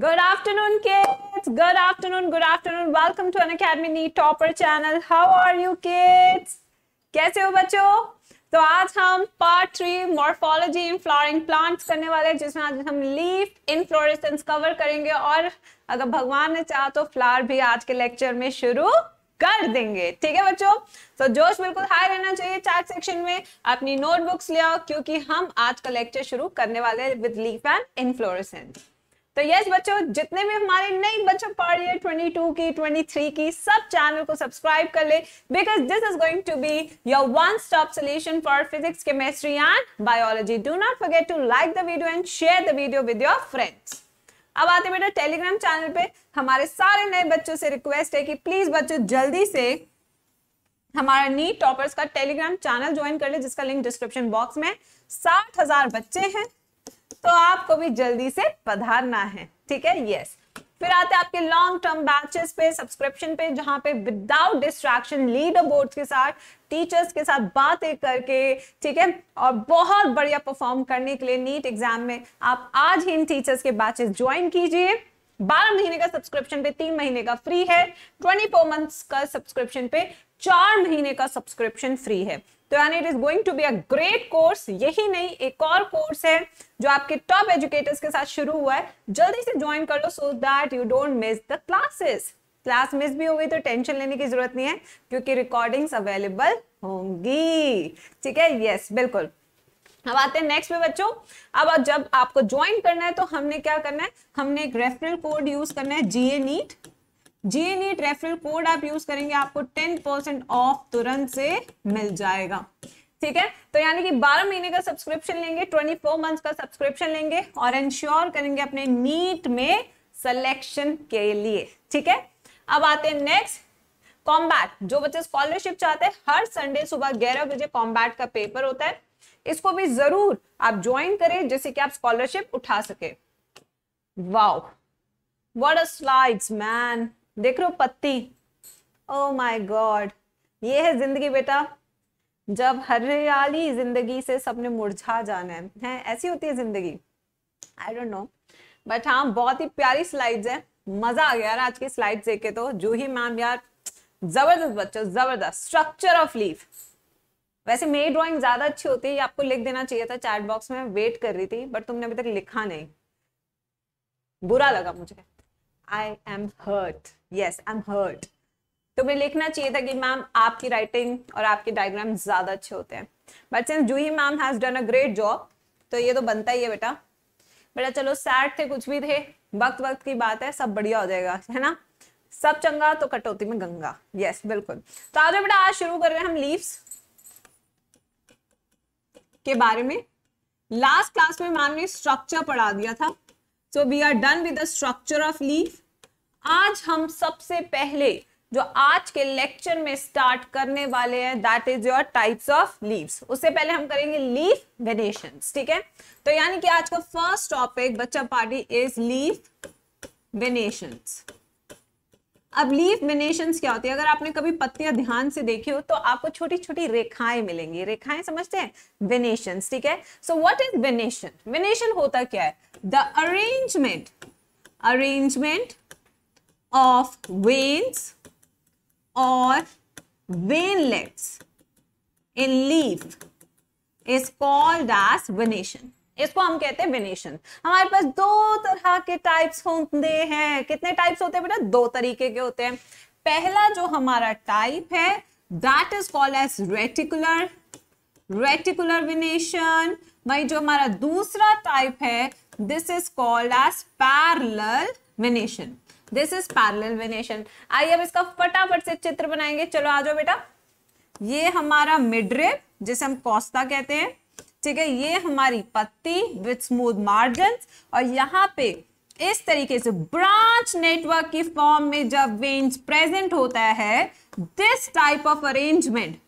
Good afternoon, kids. Good afternoon. Good afternoon. Welcome to an Academy Neat Topper channel. How are you, kids? कैसे हो बच्चों? तो आज हम part three morphology in flowering plants करने वाले हैं जिसमें आज हम leaf inflorescence cover कवर करेंगे और अगर भगवान ने चाहा तो फ्लावर भी आज के लेक्चर में शुरू कर देंगे ठीक है बच्चों तो जोश बिल्कुल हाई रहना चाहिए चार्ट सेक्शन में अपनी नोटबुक्स ले आओ क्योंकि हम आज का लेक्चर शुरू करने वाले हैं विद लीफ एंड इनफ्लोरेसेंस तो यस बच्चों जितने भी हमारे नई बच्चों पढ़ रहे 22 की 23 की सब चैनल को सब्सक्राइब कर ले because this is going to be your one stop solution for physics chemistry and biology do not forget to like the video and share the video with your friends अब आते बेटा Telegram channel पे हमारे सारे नए बच्चों से request है कि प्लीज बच्चों जल्दी से हमारा नीट टॉपर्स का टेलीग्राम चैनल ज्वाइन कर ले जिसका लिंक डिस्क्रिप्शन बॉक्स में साठ हजार बच्चे हैं तो आपको भी जल्दी से पधारना है ठीक है यस फिर आते हैं आपके लॉन्ग टर्म बैचेस पे सब्सक्रिप्शन पे जहां पे विदाउट डिस्ट्रैक्शन लीडर बोर्ड के साथ टीचर्स के साथ बातें करके ठीक है और बहुत बढ़िया परफॉर्म करने के लिए नीट एग्जाम में आप आज ही इन टीचर्स के बैचेस ज्वाइन कीजिए बारह महीने का सब्सक्रिप्शन पे तीन महीने का फ्री है ट्वेंटी फोर मंथ्स का सब्सक्रिप्शन पे चार महीने का सब्सक्रिप्शन फ्री है तो यानी it is going to be a great course यही नहीं एक और कोर्स है जो आपके टॉप एजुकेटर्स के साथ शुरू हुआ है जल्दी से ज्वाइन कर लो so that you don't miss the classes class miss भी हो गई तो टेंशन लेने की जरूरत नहीं है क्योंकि रिकॉर्डिंग्स अवेलेबल होंगी ठीक है यस yes, बिल्कुल अब आते हैं नेक्स्ट पे बच्चों अब जब आपको ज्वाइन करना है तो हमने क्या करना है हमने एक रेफरल कोड यूज करना है GA NEET G NEET e referral code आप यूज करेंगे आपको टेन परसेंट ऑफ तुरंत से मिल जाएगा ठीक है तो यानी कि 12 महीने का सब्सक्रिप्शन लेंगे 24 मंथ्स का सब्सक्रिप्शन लेंगे और इंश्योर करेंगे अपने नीट में सिलेक्शन के लिए ठीक है अब आते हैं नेक्स्ट कॉम्बैट जो बच्चे स्कॉलरशिप चाहते हैं हर संडे सुबह ग्यारह बजे कॉम्बैट का पेपर होता है इसको भी जरूर आप ज्वाइन करें जिससे कि आप स्कॉलरशिप उठा सके wow what a slides man देख रहे हो पत्ती ओ माय गॉड ये है जिंदगी बेटा जब हरियाली जिंदगी से सबने मुरझा जाना है, हैं ऐसी होती है जिंदगी आई डोंट नो बट हाँ बहुत ही प्यारी स्लाइड्स हैं मजा आ गया यार आज की स्लाइड्स देख के तो जूही मैम यार जबरदस्त बच्चों जबरदस्त स्ट्रक्चर ऑफ लीफ वैसे मेरी ड्राइंग ज्यादा अच्छी होती है आपको लिख देना चाहिए था चैट बॉक्स में वेट कर रही थी बट तुमने अभी तक लिखा नहीं बुरा लगा मुझे I am hurt yes I am hurt तो मैं लिखना चाहिए था कि मैम आपकी राइटिंग और आपके डायग्राम ज़्यादा अच्छे होते हैं but since Juhi ma'am has done a great job तो ये तो बनता ही है बेटा बेटा चलो सैड थे कुछ भी थे वक्त वक्त की बात है सब बढ़िया हो जाएगा है ना सब चंगा तो कटौती में गंगा यस बिल्कुल तो आज बेटा आज शुरू कर रहे हैं हम लीव्स के बारे में लास्ट क्लास में मैम ने स्ट्रक्चर पढ़ा दिया था so we are done with the structure of leaf आज हम सबसे पहले जो आज के लेक्चर में स्टार्ट करने वाले हैं that is your types of leaves उससे पहले हम करेंगे लीव वेरिएशन ठीक है तो यानी कि आज का फर्स्ट टॉपिक बच्चा पार्टी इज लीव वेनेशन अब लीव वेनेशन क्या होती है अगर आपने कभी पत्तियां ध्यान से देखी हो तो आपको छोटी छोटी रेखाएं मिलेंगी रेखाएं समझते हैं वेनेशन ठीक है so what is venation venation होता क्या है the arrangement arrangement of veins or veinlets in leaf is called as venation. इसको हम कहते हैं वेनेशन हमारे पास दो तरह के टाइप्स होते हैं कितने टाइप्स होते हैं बेटा दो तरीके के होते हैं पहला जो हमारा टाइप है that is called as reticular reticular venation भाई जो हमारा दूसरा टाइप है this is called as parallel venation this is parallel venation आइए अब इसका फटाफट से चित्र बनाएंगे चलो आ जाओ बेटा ये हमारा मिडरेप जिसे हम कौस्ता कहते हैं ठीक है ये हमारी पत्ती विथ स्मूथ मार्जिन और यहाँ पे इस तरीके से ब्रांच नेटवर्क की फॉर्म में जब वेन्स प्रेजेंट होता है this type of arrangement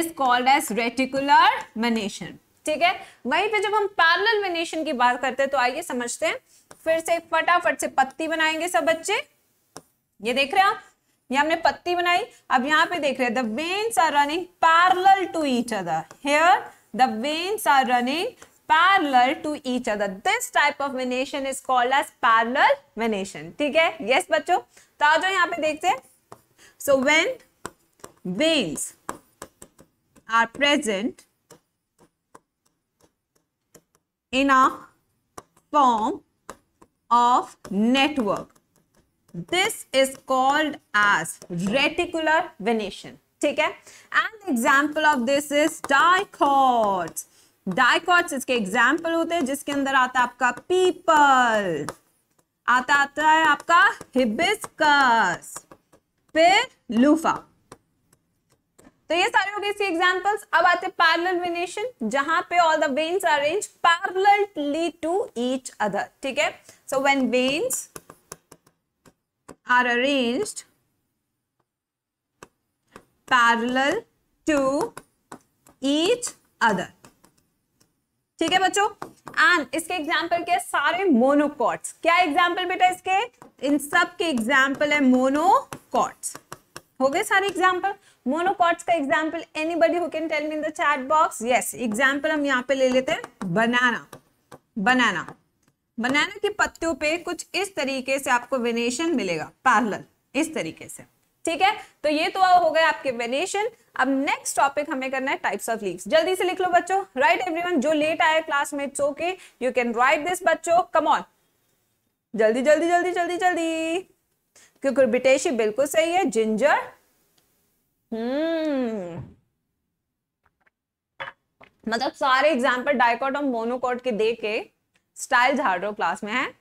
is called as reticular venation ठीक है वहीं पे जब हम पैरल मेनेशन की बात करते हैं तो आइए समझते हैं फिर से फटाफट से पत्ती बनाएंगे सब बच्चे ये देख रहे हैं आप ये हमने पत्ती बनाई अब यहाँ पे देख रहे हैं the veins are running parallel to each other here the veins are running parallel to each other this type of venation is called as parallel venation ठीक है yes बच्चों तो आ जाओ यहाँ पे देखते हैं vein veins are present present in a form of network. This is called as reticular venation. ठीक है and example of this is dicot dicot इसके एग्जाम्पल होते हैं जिसके अंदर आता है आपका पीपल आता आता है आपका हिबिस्कस फिर लूफा तो ये सारे हो गए इसके एग्जाम्पल्स अब आते हैं पैरल विनेशन जहां पे all the veins arrange parallel to each other ठीक है So when veins are arranged parallel to each other. ठीक है बच्चों एंड इसके एग्जाम्पल क्या सारे मोनोकॉट्स क्या एग्जाम्पल बेटा इसके इन सब के एग्जाम्पल है मोनोकॉट्स हो गए सारे एग्जाम्पल मोनोकॉट्स का example anybody who can tell me in the chat box yes example हम यहाँ पे ले लेते हैं बनाना बनाना बनाना के पत्तों पे कुछ इस तरीके से आपको वेनेशन मिलेगा पार्लर इस तरीके से ठीक है तो ये तो हो गए आपके वेनेशन अब नेक्स्ट टॉपिक हमें करना है टाइप्स ऑफ लीव्स जल्दी से लिख लो बच्चों राइट एवरीवन जो लेट आया क्लास में it's okay you can write this बच्चों कम ऑन जल्दी जल्दी जल्दी जल्दी जल्दी क्योंकि बिल्कुल सही है जिंजर हम्म मतलब सारे एग्जाम्पल डायकॉट और मोनोकॉट के दे के स्टाइल झाड़ रहे हो क्लास में है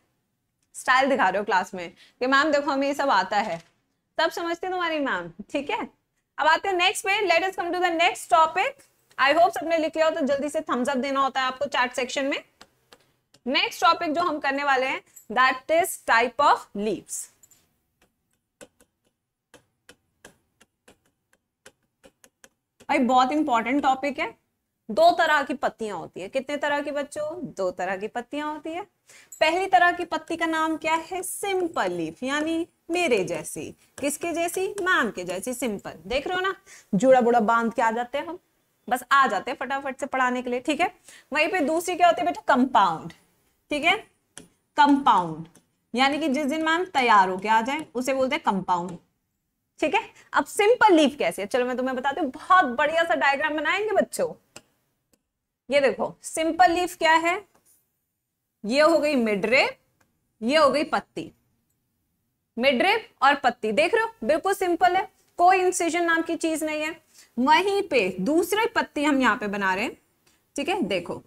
स्टाइल दिखा रहे हो क्लास में कि मैम देखो हमें ये सब आता है तब समझते तुम्हारी मैम ठीक है अब आते हैं नेक्स्ट पे let us come to the next topic I hope सबने लिख लिया हो तो जल्दी से थम्स अप देना होता है आपको चैट सेक्शन में नेक्स्ट टॉपिक जो हम करने वाले हैं that is type of leaves भाई बहुत इंपॉर्टेंट टॉपिक है दो तरह की पत्तियां होती है कितने तरह की बच्चों दो तरह की पत्तियां होती है पहली तरह की पत्ती का नाम क्या है सिंपल लीफ यानी मेरे जैसी किसके जैसी मैम के जैसी सिंपल देख रहे हो ना जुड़ा बुड़ा बांध के आ जाते हैं हम बस आ जाते हैं फटाफट से पढ़ाने के लिए ठीक है वहीं पे दूसरी क्या होती है बेटा कंपाउंड ठीक है कंपाउंड यानी कि जिस दिन मैम तैयार होके आ जाए उसे बोलते हैं कंपाउंड ठीक है अब सिंपल लीफ कैसे है चलो मैं तुम्हें बताती हूँ बहुत बढ़िया सा डायग्राम बनाएंगे बच्चों ये देखो सिंपल लीफ क्या है ये हो गई मिडरेप ये हो गई पत्ती मिडरेप और पत्ती देख रहे हो बिल्कुल सिंपल है कोई इंसिजन नाम की चीज नहीं है वहीं पे दूसरे पत्ती हम यहां पे बना रहे हैं ठीक है देखो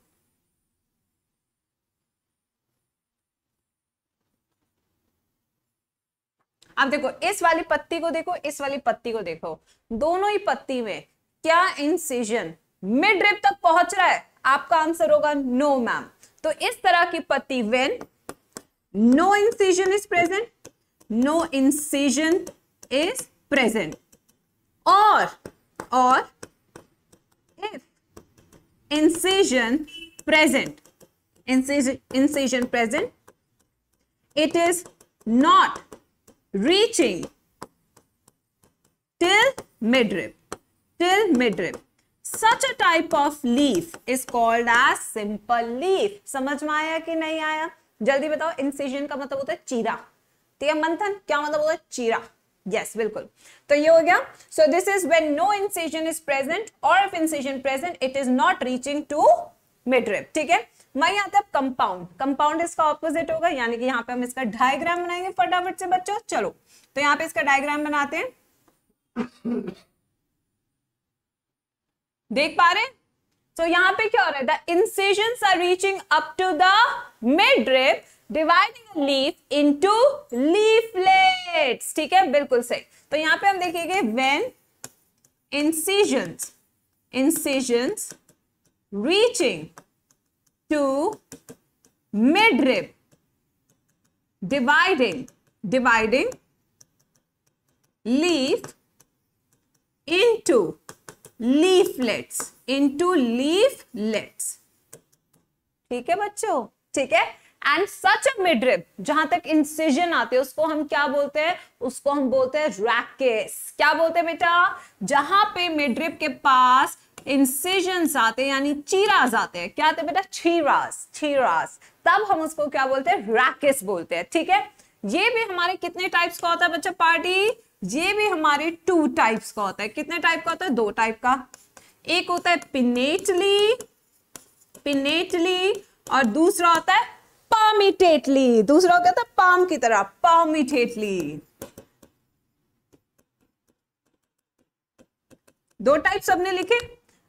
अब देखो इस वाली पत्ती को देखो इस वाली पत्ती को देखो दोनों ही पत्ती में क्या इंसिजन मिड रिप तक पहुंच रहा है आपका आंसर होगा नो मैम तो इस तरह की पत्ती when no incision is present no incision is present और और if incision present incision incision present it is not reaching till midrib till midrib such a type of leaf is called as simple leaf. समझ में आया कि नहीं आया जल्दी बताओ इंसिजन का मतलब होता है चीरा ठीक है मंथन क्या मतलब होता है चीरा यस yes, बिल्कुल तो ये हो गया so this is when no incision is present और if incision present it is not reaching to midrib ठीक है मैं आता तक कंपाउंड कंपाउंड इसका ऑपोजिट होगा यानी कि यहाँ पे हम इसका डायग्राम बनाएंगे फटाफट से बच्चों चलो तो यहाँ पे इसका डायग्राम बनाते हैं देख पा रहे हैं तो यहां पे क्या हो रहा है the incision are reaching up to the midrib dividing leaf to leaflet ठीक है बिल्कुल सही तो यहां पे हम देखेंगे when incision reaching to midrib dividing dividing leaf into leaflets into leaflets ठीक है बच्चों ठीक है एंड सच अ मिड्रिप जहां तक इंसिजन आते हैं उसको हम क्या बोलते हैं उसको हम बोलते हैं रैकेस क्या बोलते हैं बेटा जहां पे मिड्रिप के पास इंसिजन आते हैं यानी चीराज आते हैं क्या आते हैं बेटा चीराज चीराज तब हम उसको क्या बोलते हैं रैकेस बोलते हैं ठीक है ये भी हमारे कितने टाइप्स का होता है बच्चा पार्टी ये भी हमारे टू टाइप्स का होता है कितने टाइप का होता है दो टाइप का एक होता है पिनेटली पिनेटली और दूसरा होता है पामिटेटली दूसरा होता है पाम तो की तरह पामिटेटली दो टाइप सबने लिखे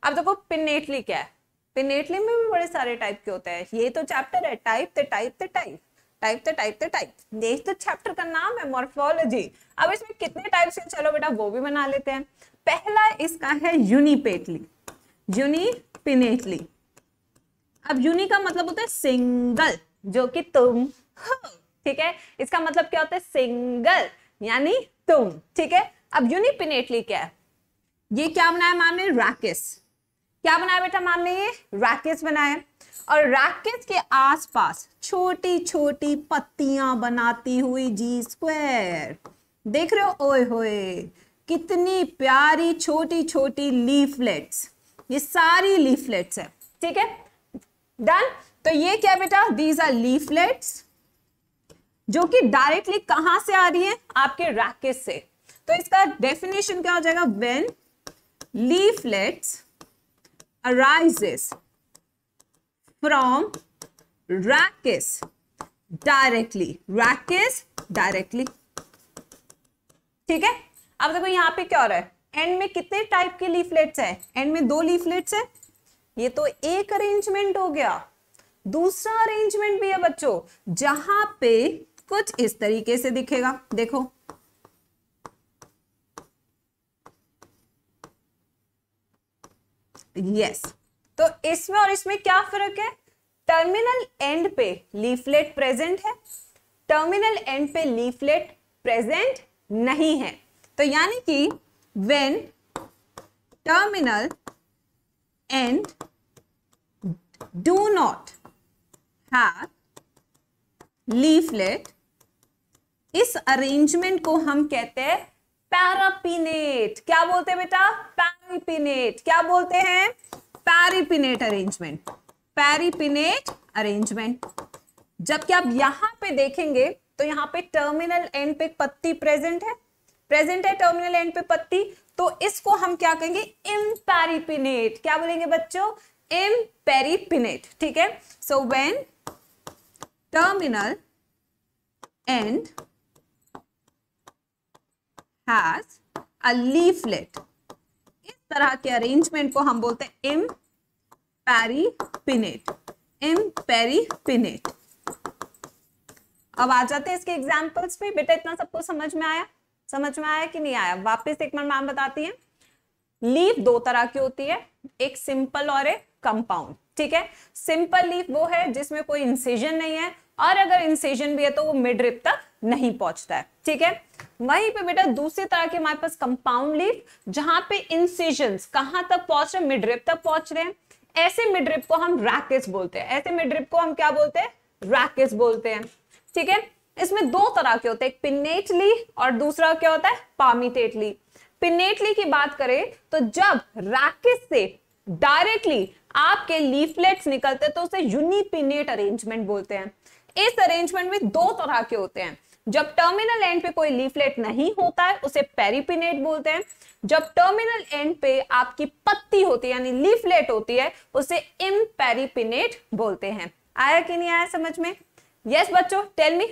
अब देखो पिनेटली क्या है पिनेटली में भी बड़े सारे टाइप के होते हैं ये तो चैप्टर है टाइप ते टाइप ते टाइप टाइप थे टाइप थे टाइप नेक्स्ट तो चैप्टर का नाम है मॉर्फोलॉजी अब इसमें कितने टाइप्स हैं चलो बेटा वो भी बना लेते हैं पहला इसका है यूनिपेटली यूनिपिनेटली अब यूनि का मतलब होता है सिंगल जो कि तुम हो ठीक है इसका मतलब क्या होता है सिंगल यानी तुम ठीक है अब यूनिपिनेटली क्या है ये क्या बनाया मामले ने रैकेस क्या बनाया बेटा मामले ये रैकेस बनाया और रैकेट के आसपास छोटी छोटी पत्तियां बनाती हुई जी स्क्वायर देख रहे हो ओए होए कितनी प्यारी छोटी छोटी लीफलेट्स ये सारी लीफलेट्स है ठीक है डन तो ये क्या बेटा दीज आर लीफलेट्स जो कि डायरेक्टली कहां से आ रही है आपके रैकेट से तो इसका डेफिनेशन क्या हो जाएगा when leaflets arises from Rakis directly. Rakis directly. ठीक है अब देखो यहां पे क्या हो रहा है एंड में कितने टाइप के लीफलेट्स है एंड में दो लीफलेट्स है ये तो एक अरेंजमेंट हो गया दूसरा अरेंजमेंट भी है बच्चों जहां पे कुछ इस तरीके से दिखेगा देखो यस yes. तो इसमें और इसमें क्या फर्क है टर्मिनल एंड पे लीफलेट प्रेजेंट है टर्मिनल एंड पे लीफलेट प्रेजेंट नहीं है तो यानी कि when terminal end do not have leaflet इस अरेंजमेंट को हम कहते हैं पैरापिनेट क्या बोलते हैं बेटा पैरापिनेट क्या बोलते हैं पैरिपिनेट अरेंजमेंट पैरिपिनेट अरेंजमेंट जबकि आप यहां पे देखेंगे तो यहां पे टर्मिनल एंड पे पत्ती प्रेजेंट है प्रेजेंट है टर्मिनल एंड पे पत्ती तो इसको हम क्या कहेंगे इम्पेरिपिनेट क्या बोलेंगे बच्चों इम्पेरिपिनेट ठीक है so when terminal end has a leaflet इस तरह के अरेंजमेंट को हम बोलते हैं इम पेरीपिनेट इन पेरीपिनेट अब आ जाते हैं इसके एग्जाम्पल्स पे बेटा इतना सबको समझ में आया समझ में आया कि नहीं आया वापस एक बार मैम बताती है लीफ दो तरह की होती है एक सिंपल और एक कंपाउंड ठीक है सिंपल लीफ वो है जिसमें कोई इंसिजन नहीं है और अगर इंसिजन भी है तो वो मिड रिप तक नहीं पहुंचता है ठीक है वहीं पे बेटा दूसरी तरह के हमारे पास कंपाउंड लीफ जहां पे इंसिजन कहां तक पहुंच रहे मिड रिप तक पहुंच रहे हैं ऐसे मिड्रिप को हम रैकेस बोलते हैं ऐसे मिड्रिप को हम क्या बोलते हैं रैकेस बोलते हैं ठीक है इसमें दो तरह के होते हैं पिनेटली और दूसरा क्या होता है पामिटेटली पिनेटली की बात करें तो जब रैकेस से डायरेक्टली आपके लीफलेट्स निकलते हैं तो उसे यूनिपिनेट अरेंजमेंट बोलते हैं इस अरेंजमेंट में दो तरह के होते हैं जब टर्मिनल एंड पे कोई लीफलेट नहीं होता है उसे पेरिपिनेट बोलते हैं जब टर्मिनल एंड पे आपकी पत्ती होती है यानी लीफलेट होती है उसे इम्पेरिपिनेट बोलते हैं आया कि नहीं आया समझ में यस yes, बच्चों टेल मी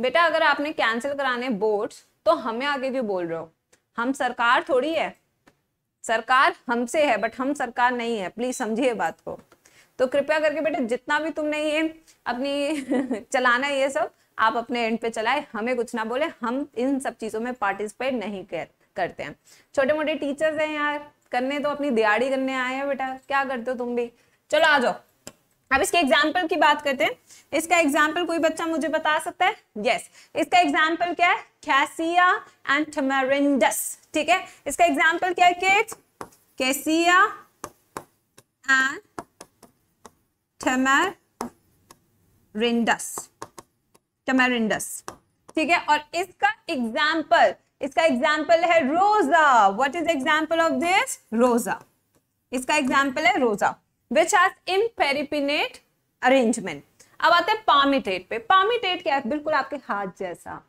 बेटा अगर आपने कैंसिल कराने बोर्ड तो हमें आगे क्यों बोल रहे हो हम सरकार थोड़ी है सरकार हमसे है बट हम सरकार नहीं है प्लीज समझिए बात को तो कृपया करके बेटा जितना भी तुमने ये अपनी चलाना ये सब आप अपने एंड पे चलाए हमें कुछ ना बोले हम इन सब चीज़ों में पार्टिसिपेट नहीं कर, करते हैं छोटे मोटे टीचर्स हैं यार करने तो अपनी दिहाड़ी करने आए हैं बेटा क्या करते हो तुम भी चलो आ जाओ अब इसके एग्जाम्पल की बात करते हैं इसका एग्जाम्पल कोई बच्चा मुझे बता सकता है यस yes. इसका एग्जाम्पल क्या है कैसिया एंड टमेरिंडस ठीक है इसका एग्जाम्पल क्या है kids cassia and tamarindus tamarindus ठीक है और इसका एग्जाम्पल इसका एग्जाम्पल है Rosa what is example of this Rosa इसका एग्जाम्पल है रोजा विच हेज इन पेरिपिनेट अरेंजमेंट अब आते हैं पामिटेट पे पामिटेट क्या है बिल्कुल आपके हाथ जैसा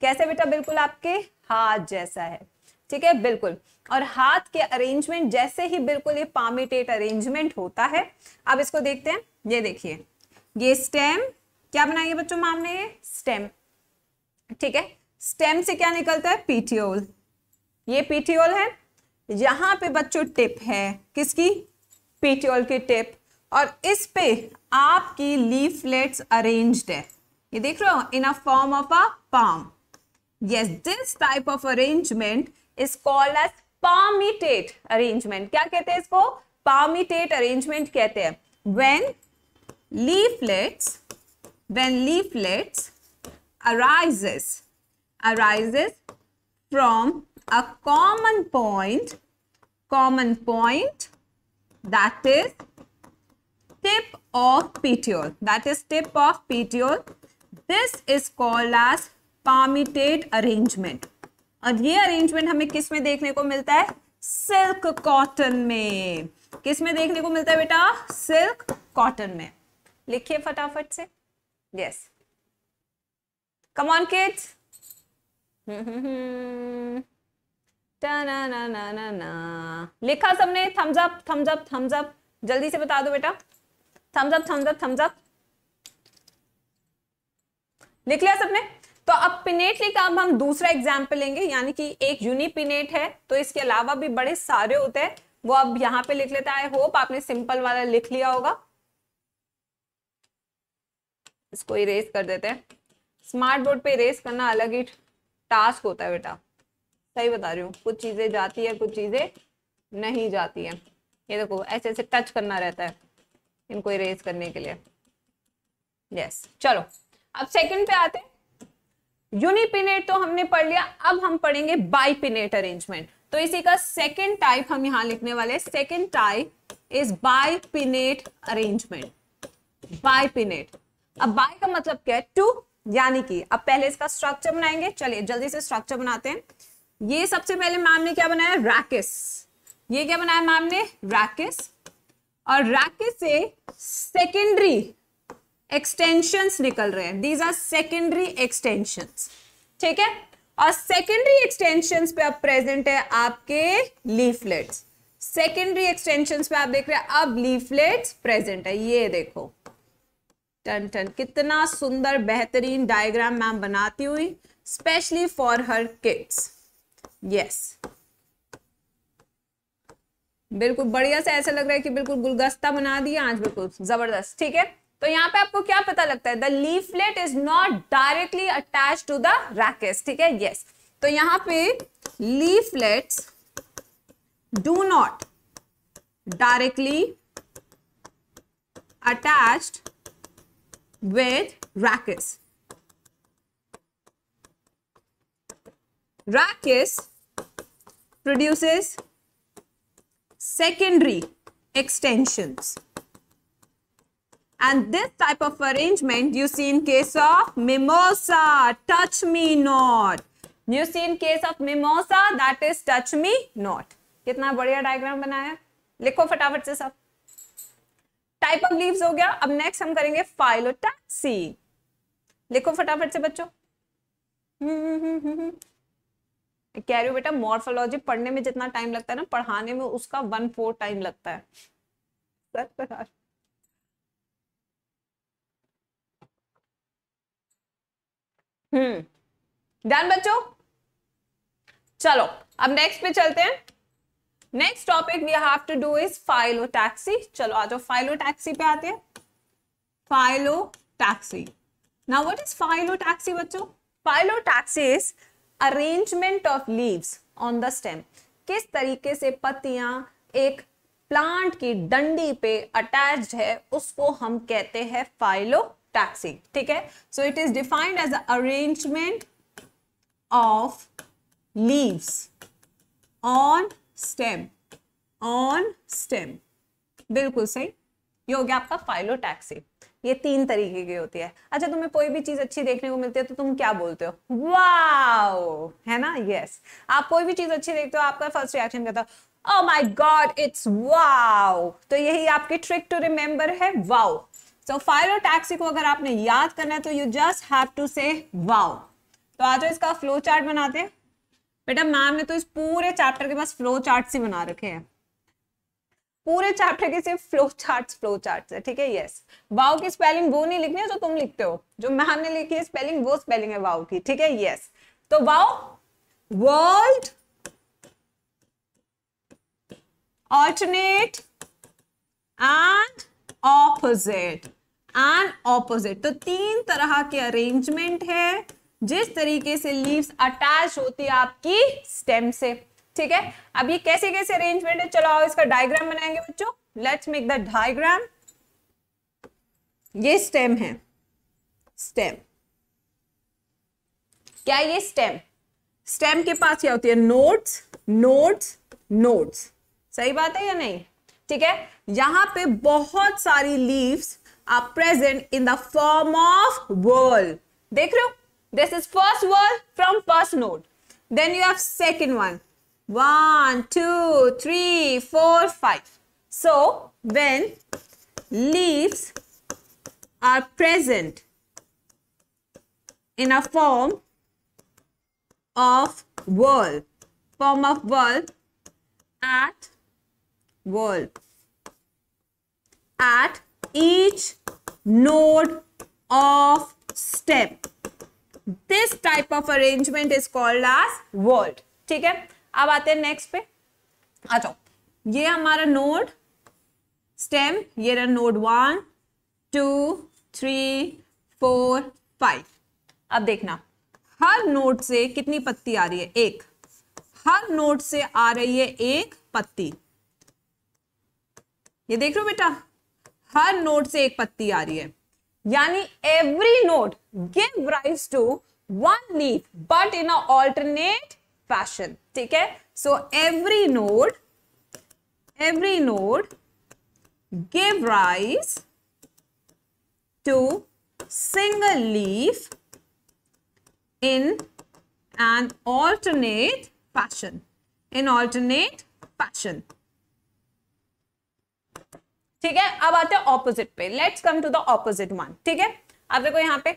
कैसे बेटा बिल्कुल आपके हाथ जैसा है ठीक है बिल्कुल और हाथ के अरेंजमेंट जैसे ही बिल्कुल ये पामिटेट अरेंजमेंट होता है अब इसको देखते हैं ये देखिए ये स्टेम क्या बनाएंगे बच्चों ने ये स्टेम ठीक है स्टेम से क्या निकलता है पीटीओल ये पीटीओल है यहां पे बच्चों टिप है किसकी पीटीओल की टिप और इस पे आपकी लीफलेट्स अरेंज्ड है ये देख रहे हो in a form of a palm yes this type of arrangement is called as palmate arrangement क्या कहते हैं इसको पामिटेट अरेंजमेंट कहते हैं when leaflets when leaflets arises arises from a common point common point that is tip of petiole that is tip of petiole this is called as palmitate arrangement और ये arrangement हमें किस में देखने को मिलता है सिल्क कॉटन में किस में देखने को मिलता है बेटा सिल्क कॉटन में लिखिए फटाफट से Yes. Come on, kids. ta na na na na na likha sabne thumbs up thumbs up thumbs up jaldi se bata do beta thumbs up thumbs up thumbs up likh liya sabne तो अब pinnately का अब हम दूसरा example लेंगे यानी कि एक यूनिपिनेट है तो इसके अलावा भी बड़े सारे होते हैं वो अब यहाँ पे लिख लेता है आई होप आपने सिंपल वाला लिख लिया होगा इसको इरेज कर देते हैं स्मार्ट बोर्ड पे इरेज करना अलग ही टास्क होता है बेटा सही बता रही हूँ कुछ चीज़ें जाती है कुछ चीज़ें नहीं जाती है ये देखो ऐसे ऐसे टच करना रहता है इनको इरेज करने के लिए यस चलो अब सेकंड पे आते हैं यूनिपिनेट तो हमने पढ़ लिया अब हम पढ़ेंगे बाईपिनेट अरेंजमेंट तो इसी का सेकंड टाइप हम यहां लिखने वाले second type is bipinnate arrangement bipinnate अब बाय का मतलब क्या है टू यानी कि अब पहले इसका स्ट्रक्चर बनाएंगे चलिए जल्दी से स्ट्रक्चर बनाते हैं ये सबसे पहले मैम ने क्या बनाया रैकेस ये क्या बनाया मैम ने रैकेस और रैकेस से सेकेंडरी एक्सटेंशंस निकल रहे हैं दीज आर सेकेंडरी एक्सटेंशंस ठीक है और सेकेंडरी एक्सटेंशंस पे अब प्रेजेंट है आपके लीफलेट्स सेकेंडरी एक्सटेंशंस पे आप देख रहे हैं अब लीफलेट्स प्रेजेंट है ये देखो टन टन कितना सुंदर बेहतरीन डायग्राम मैम बनाती हुई specially for her kids yes बिल्कुल बढ़िया से ऐसा लग रहा है कि बिल्कुल गुलगस्ता बना दिया आज बिल्कुल जबरदस्त ठीक है तो यहाँ पे आपको क्या पता लगता है the leaflet is not directly attach to the rachis ठीक है यस तो यहाँ पे leaflets do not directly attached with Rachis. Rachis produces secondary extensions. And this type of arrangement you see in case of mimosa, touch me not. You see in case of mimosa that is touch me not. कितना बढ़िया diagram बनाया लिखो फटाफट से सब type of leaves हो गया अब नेक्स्ट हम करेंगे फाइलोटैक्सी लिखो फटाफट से बच्चों हम्म, हम्म, हम्म, कह रही हूँ बेटा मॉर्फोलॉजी पढ़ने में जितना टाइम लगता है ना पढ़ाने में उसका वन फोर टाइम लगता है हम्म बच्चों चलो अब नेक्स्ट पे चलते हैं next topic we have to do is phyllotaxy चलो आ जाओ फाइलो टैक्सी पे आते हैं phyllotaxy now what is phyllotaxy बच्चों phyllotaxy is arrangement of leaves on the stem किस तरीके से पत्तियां एक प्लांट की डंडी पे अटैच है उसको हम कहते हैं फाइलो टैक्सी ठीक है so it is defined as arrangement of leaves on stem on stem बिल्कुल सही ये हो गया आपका फाइलोटैक्सी ये तीन तरीके की होती है अच्छा तुम्हें कोई भी चीज अच्छी देखने को मिलती है तो तुम क्या बोलते हो वाओ है ना यस आप कोई भी चीज अच्छी देखते हो आपका फर्स्ट रिएक्शन क्या था oh my god it's wow तो यही आपकी ट्रिक टू रिमेंबर है वाओ सो फाइलो टैक्सी को अगर आपने याद करना है तो you just have to say wow तो आज इसका फ्लो चार्ट बनाते हैं बेटा मैम ने तो इस पूरे चैप्टर के पास फ्लो चार्ट ही बना रखे हैं पूरे चैप्टर के सिर्फ फ्लो चार्ट्स फ्लो चार्ट्स है ठीक है यस वाओ की स्पेलिंग वो नहीं लिखनी है जो तुम लिखते हो जो मैम ने लिखी है स्पेलिंग वो स्पेलिंग है वाओ की ठीक है यस तो wow whorl alternate and opposite and opposite तो तीन तरह के अरेंजमेंट है जिस तरीके से लीव्स अटैच होती है आपकी स्टेम से ठीक है अब ये कैसे कैसे अरेंजमेंट है चलो आओ इसका डायग्राम बनाएंगे बच्चों लेट्स मेक द डायग्राम ये स्टेम है स्टेम क्या ये स्टेम स्टेम के पास क्या होती है नोट्स नोट्स नोट्स सही बात है या नहीं ठीक है यहां पे बहुत सारी leaves are present in the form of whorl देख रहे हो This is first word from first node. Then you have second one. One, two, three, four, five. So, when leaves are present in a form of world form of world at world at each node of step this type of arrangement is called as whorl ठीक है अब आते हैं next पे आ जाओ ये हमारा node stem ये रहा node one two three four five अब देखना हर नोट से कितनी पत्ती आ रही है एक हर नोट से आ रही है एक पत्ती ये देख रहे हो बेटा हर नोट से एक पत्ती आ रही है यानी every node give rise to one leaf but in alternate fashion ठीक है so every node, every node give rise to single leaf in an alternate fashion in alternate fashion ठीक है अब आते हैं ऑपोजिट पे let's come to the opposite one ठीक है अब देखो यहाँ पे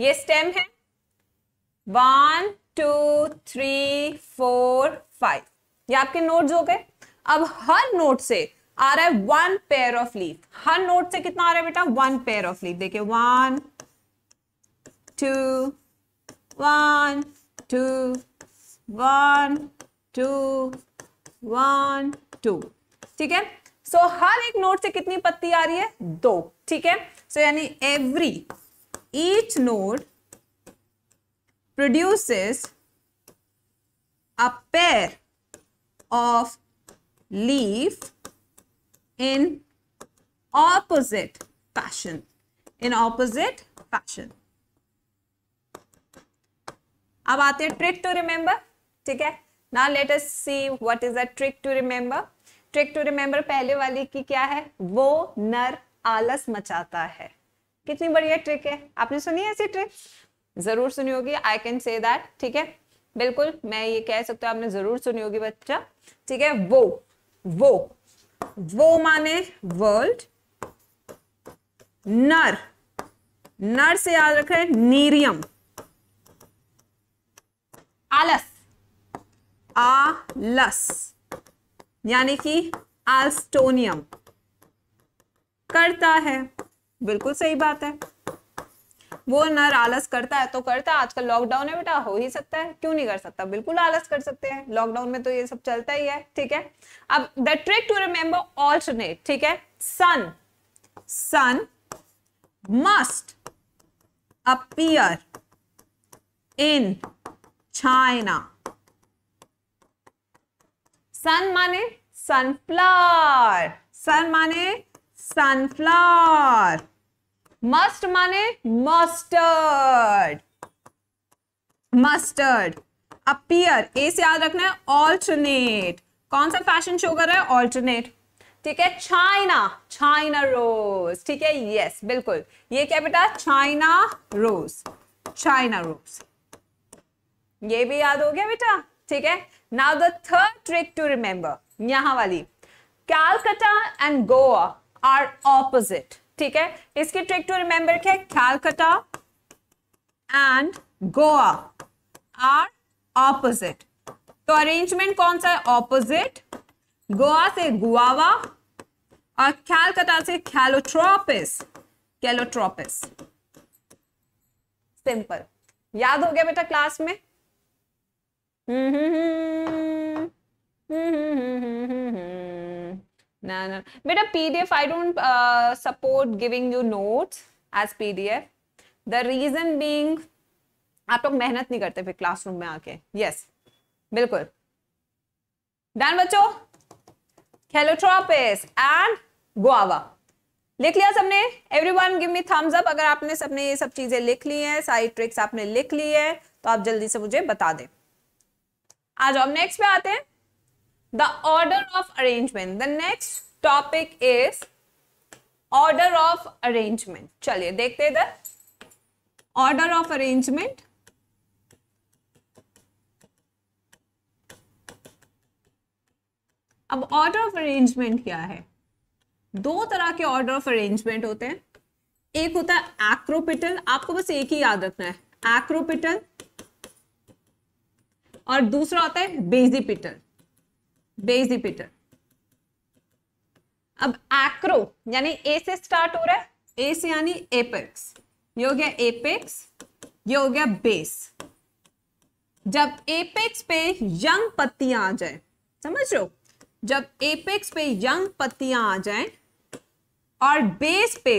ये स्टेम है one two three four five ये आपके नोट्स हो गए अब हर नोट से आ रहा है वन पेयर ऑफ लीफ हर नोट से कितना आ रहा है बेटा वन पेयर ऑफ लीफ देखिए one two one two one two one two ठीक है सो so, हर एक नोट से कितनी पत्ती आ रही है दो ठीक है सो so, यानी every each node produces a pair of leaf in opposite fashion in opposite fashion अब आते हैं ट्रिक टू रिमेंबर ठीक है ना let us see what is a trick to remember trick to remember पहले वाली की क्या है वो नर आलस मचाता है कितनी बढ़िया ट्रिक है आपने सुनी ऐसी ट्रिक जरूर सुनी होगी आई कैन से दैट ठीक है बिल्कुल मैं ये कह सकता हूँ आपने जरूर सुनी होगी बच्चा ठीक है वो वो वो माने वर्ल्ड नर नर से याद रखें नीरियम आलस आलस यानी कि एल्स्टोनियम करता है बिल्कुल सही बात है वो नर आलस करता है तो करता है आजकल लॉकडाउन है बेटा हो ही सकता है क्यों नहीं कर सकता बिल्कुल आलस कर सकते हैं लॉकडाउन में तो ये सब चलता ही है ठीक है अब the trick to remember alternate ठीक है sun sun must appear in China sun माने सनफ्लावर सन माने सनफ्लावर मस्ट माने मस्टर्ड मस्टर्ड अपियर ए से याद रखना है ऑल्टरनेट कौन सा फैशन शो कर रहा है ऑल्टरनेट ठीक है चाइना चाइना रोज ठीक है यस बिल्कुल ये क्या बेटा चाइना रोज चाइना रोज ये भी याद हो गया बेटा ठीक है now the third trick to remember यहां वाली Calcutta and Goa are opposite ठीक है इसकी ट्रिक टू रिमेंबर क्या है Calcutta and Goa are opposite तो अरेंजमेंट कौन सा है ऑपोजिट गोवा से गुआवा और कैलकटा से कैलोट्रोपिस कैलोट्रोपिस सिंपल याद हो गया बेटा क्लास में ना ना बेटा PDF I don't support giving you notes as PDF the reason being आप लोग मेहनत नहीं करते फिर क्लासरूम में आके यस yes, बिल्कुल डन बच्चों हेलोट्रोपिस एंड गुआवा लिख लिया सबने everyone give me thumbs up अगर आपने सबने ये सब चीजें लिख ली हैं सारी ट्रिक्स आपने लिख ली है तो आप जल्दी से मुझे बता दें आ जाओ नेक्स्ट पे आते हैं the order of arrangement the next topic is order of arrangement चलिए देखते इधर ऑर्डर ऑफ अरेंजमेंट अब ऑर्डर ऑफ अरेंजमेंट क्या है दो तरह के ऑर्डर ऑफ अरेंजमेंट होते हैं एक होता है एक्रोपिटल आपको बस एक ही याद रखना है एक्रोपिटल और दूसरा होता है बेजीपिटर बेजीपिटर अब एक्रो यानी ए से स्टार्ट हो रहा है ए से यानी एपेक्स ये हो गया एपेक्स ये हो गया बेस जब एपेक्स पे यंग पत्तियां आ जाए समझ लो जब एपेक्स पे यंग पत्तियां आ जाए और बेस पे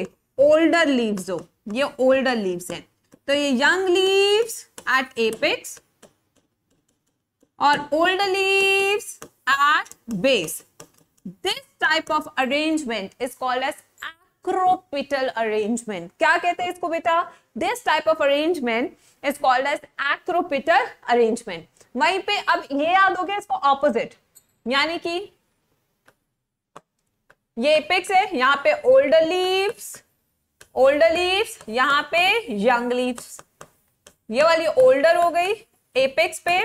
ओल्डर लीव्स हो ये ओल्डर लीव्स हैं तो ये यंग लीव्स एट एपेक्स और old leave at base this type of arrangement is called as acropetal arrangement क्या कहते हैं इसको बेटा this type of arrangement is called as acropetal arrangement वहीं पे अब ये याद हो गया इसको ऑपोजिट यानी कि ये एपिक्स है यहां पे ओल्ड लीव्स ओल्ड लीव्स यहां पे यंग लीव्स ये वाली ओल्डर हो गई एपिक्स पे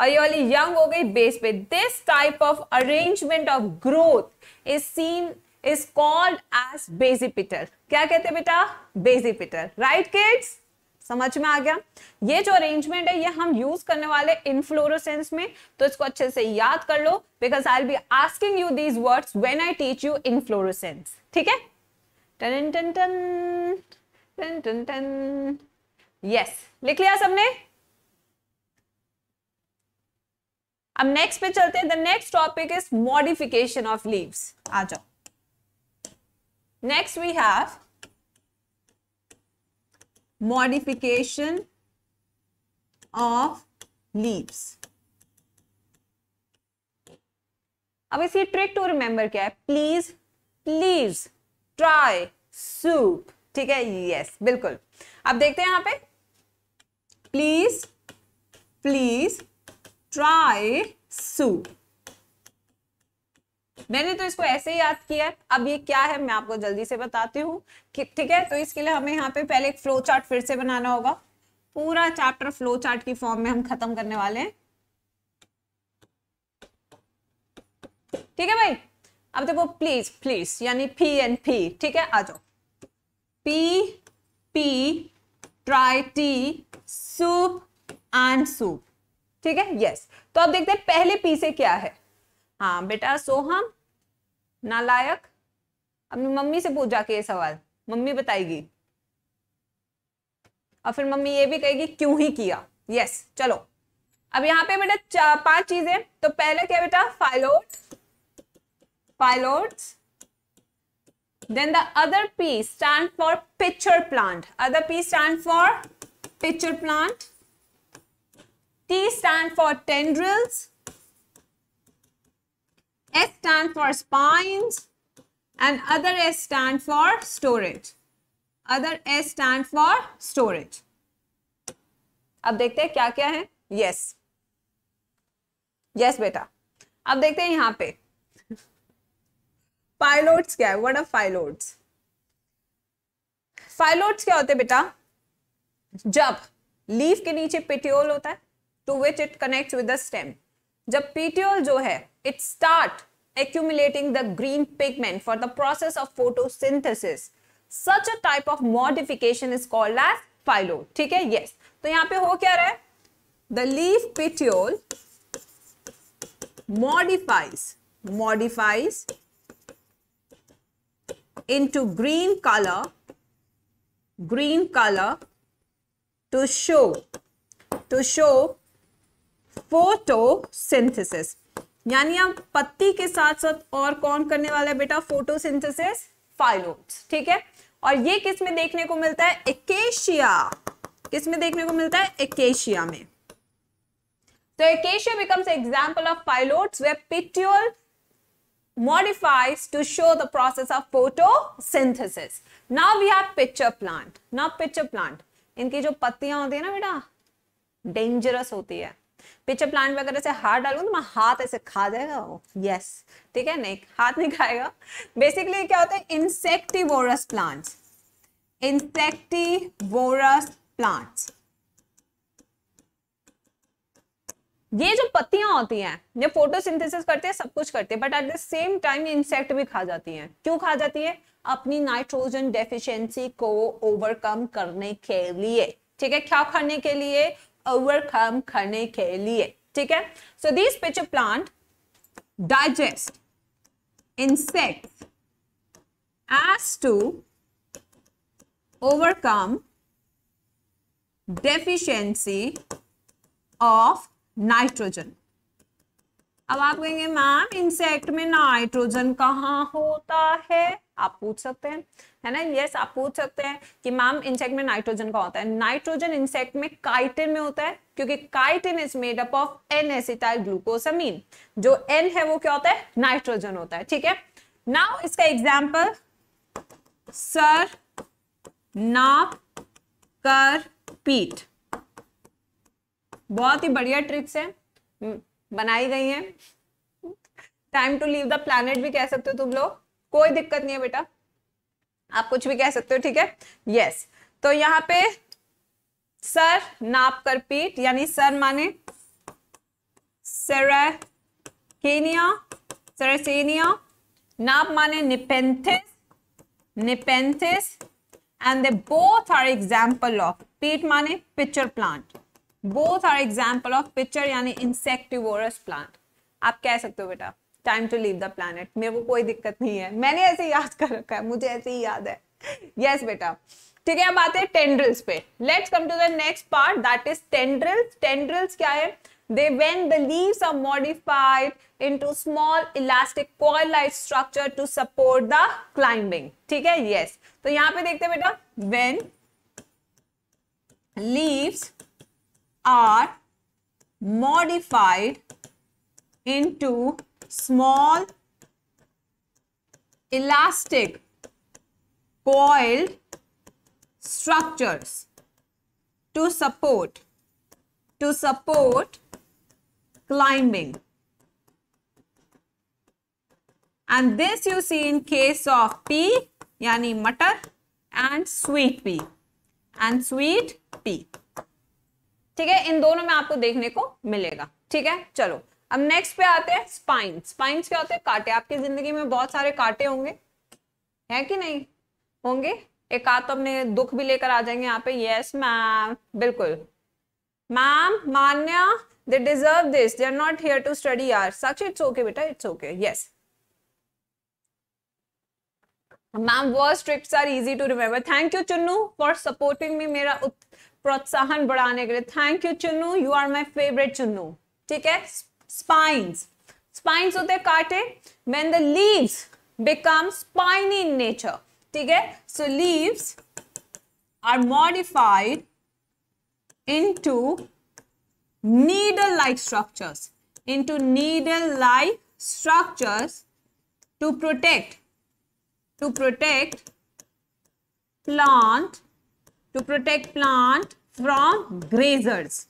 और ये वाली यंग हो गई बेस पे this type of arrangement of growth is seen is called as basipetal क्या कहते हैं बेटा बेजिपिटर राइट किड्स समझ में आ गया ये जो अरेंजमेंट है ये हम यूज करने वाले इनफ्लोरोसेंस में तो इसको अच्छे से याद कर लो because I be asking you these words when I teach you inflorescence ठीक है टन टन टन टन टन टन यस लिख लिया सबने अब नेक्स्ट पे चलते हैं the next topic is modification of leaves आ जाओ next we have modification of leaves अब इसी ट्रिक टू रिमेंबर क्या है प्लीज प्लीज ट्राई सूप ठीक है यस बिल्कुल अब देखते हैं यहां पे प्लीज प्लीज ट्राई सू मैंने तो इसको ऐसे ही याद किया है अब ये क्या है मैं आपको जल्दी से बताती हूँ ठीक है तो इसके लिए हमें यहाँ पे पहले एक फ्लो चार्ट फिर से बनाना होगा पूरा चैप्टर फ्लो चार्ट की फॉर्म में हम खत्म करने वाले हैं ठीक है भाई अब देखो प्लीज प्लीज यानी पी एंड पी ठीक है आ जाओ P P try T soup and soup ठीक है यस तो अब देखते हैं पहले पी से क्या है हाँ बेटा सोहम नालायक अपनी मम्मी से पूछ जाके ये सवाल मम्मी बताएगी और फिर मम्मी ये भी कहेगी क्यों ही किया यस चलो अब यहाँ पे बेटा पांच चीजें तो पहले क्या बेटा phyllode phyllode then the other P stand for pitcher plant other P stand for pitcher plant T stand for tendrils S stand for spines and other S stand for storage other S stand for storage अब देखते हैं क्या क्या है yes yes. Yes बेटा अब देखते हैं यहां पे फाइलोड्स क्या है वर्ड ऑफ फाइलोड्स फाइलोड्स क्या होते हैं बेटा जब लीफ के नीचे पेटियोल होता है To which it connects with the stem. जब petiole, जो है it start accumulating the green pigment for the process of photosynthesis. Such a type of modification is called as phyllo. ठीक yes. तो यहाँ पे हो The leaf petiole modifies modifies into green color green color to show to show photosynthesis यानी आप पत्ती के साथ साथ और कौन करने वाला है बेटा फोटोसिंथेसिस फाइलोट्स ठीक है और ये किस में देखने को मिलता है एकेशिया किस में देखने को मिलता है एकेशिया में तो acacia becomes example of phyllodes way petiole modifies to show the process of photosynthesis. Now we have pitcher plant. Now pitcher plant. इनकी जो पत्तियां होती है ना बेटा डेंजरस होती है पिचर प्लांट वगैरह से हाथ डालूंगा तो मैं हाथ ऐसे खा जाएगा वो oh, यस ठीक है नहीं हाथ नहीं खाएगा बेसिकली क्या होता है इंसेक्टिवोरस प्लांट्स इंसेक्टिवोरस प्लांट्स ये जो पत्तियां होती हैं ये फोटोसिंथेसिस करते हैं सब कुछ करते हैं but at the same time ये इंसेक्ट भी खा जाती हैं क्यों खा जाती है अपनी नाइट्रोजन डेफिशिएंसी को ओवरकम करने के लिए ठीक है क्या करने के लिए ओवरकम करने के लिए ठीक है so this pitcher plant digest insects as to overcome deficiency of nitrogen. अब आप कहेंगे मैम इंसेक्ट में नाइट्रोजन कहाँ होता है आप पूछ सकते हैं है ना यस yes, आप पूछ सकते हैं कि मैम इंसेक्ट में नाइट्रोजन कहाँ होता है नाइट्रोजन इंसेक्ट में काइटिन में होता है क्योंकि chitin is made up of N acetyl glucosamine जो एन है वो क्या होता है नाइट्रोजन होता है ठीक है नाउ इसका एग्जाम्पल सर ना कर पीट बहुत ही बढ़िया ट्रिक्स है बनाई गई हैं time to leave the plant भी कह सकते हो तुम लोग कोई दिक्कत नहीं है बेटा आप कुछ भी कह सकते हो ठीक है यस तो यहाँ पे सर नाप कर पीठ यानी सर माने सरिया सरसेनिया नाप माने nepenthes nepenthes and they both are example of pit माने pitcher plant both are example of pitcher यानी इंसेक्टिवोरस प्लांट आप कह सकते हो बेटा time to leave the plant मेरे को कोई दिक्कत नहीं है मैंने ऐसे याद कर रखा है मुझे ऐसे ही याद है यस yes, बेटा ठीक है अब आते हैं टेंड्रिल्स पे let's come to the next part that is tendrils tendrils क्या है they when the leaves are modified into small elastic coil like structure to support the climbing ठीक है yes तो यहां पे देखते हैं बेटा when leaves are modified into small elastic coiled structures to support to support climbing and this you see in case of pea yani matar and sweet pea and sweet pea ठीक है इन दोनों में आपको देखने को मिलेगा ठीक है चलो अब नेक्स्ट पे आते हैं स्पाइन स्पाइन क्या होते हैं कांटे आपकी जिंदगी में बहुत सारे कांटे होंगे है कि नहीं होंगे एक आध तो अपने दुख भी लेकर आ जाएंगे यहाँ पे यस मैम बिल्कुल ma'am Manya they deserve this they are not here to study are such it's okay बेटा it's okay yes ma'am word tricks are easy to remember thank you Chunnu for supporting me मेरा प्रोत्साहन बढ़ाने के लिए thank you Chunnu you are my favourite Chunnu ठीक है spines spines होते हैं कांटे when the leaves become spine in nature ठीक है so leaves are modified into needle like structures into needle like structures to protect to protect plant to protect plant from grazers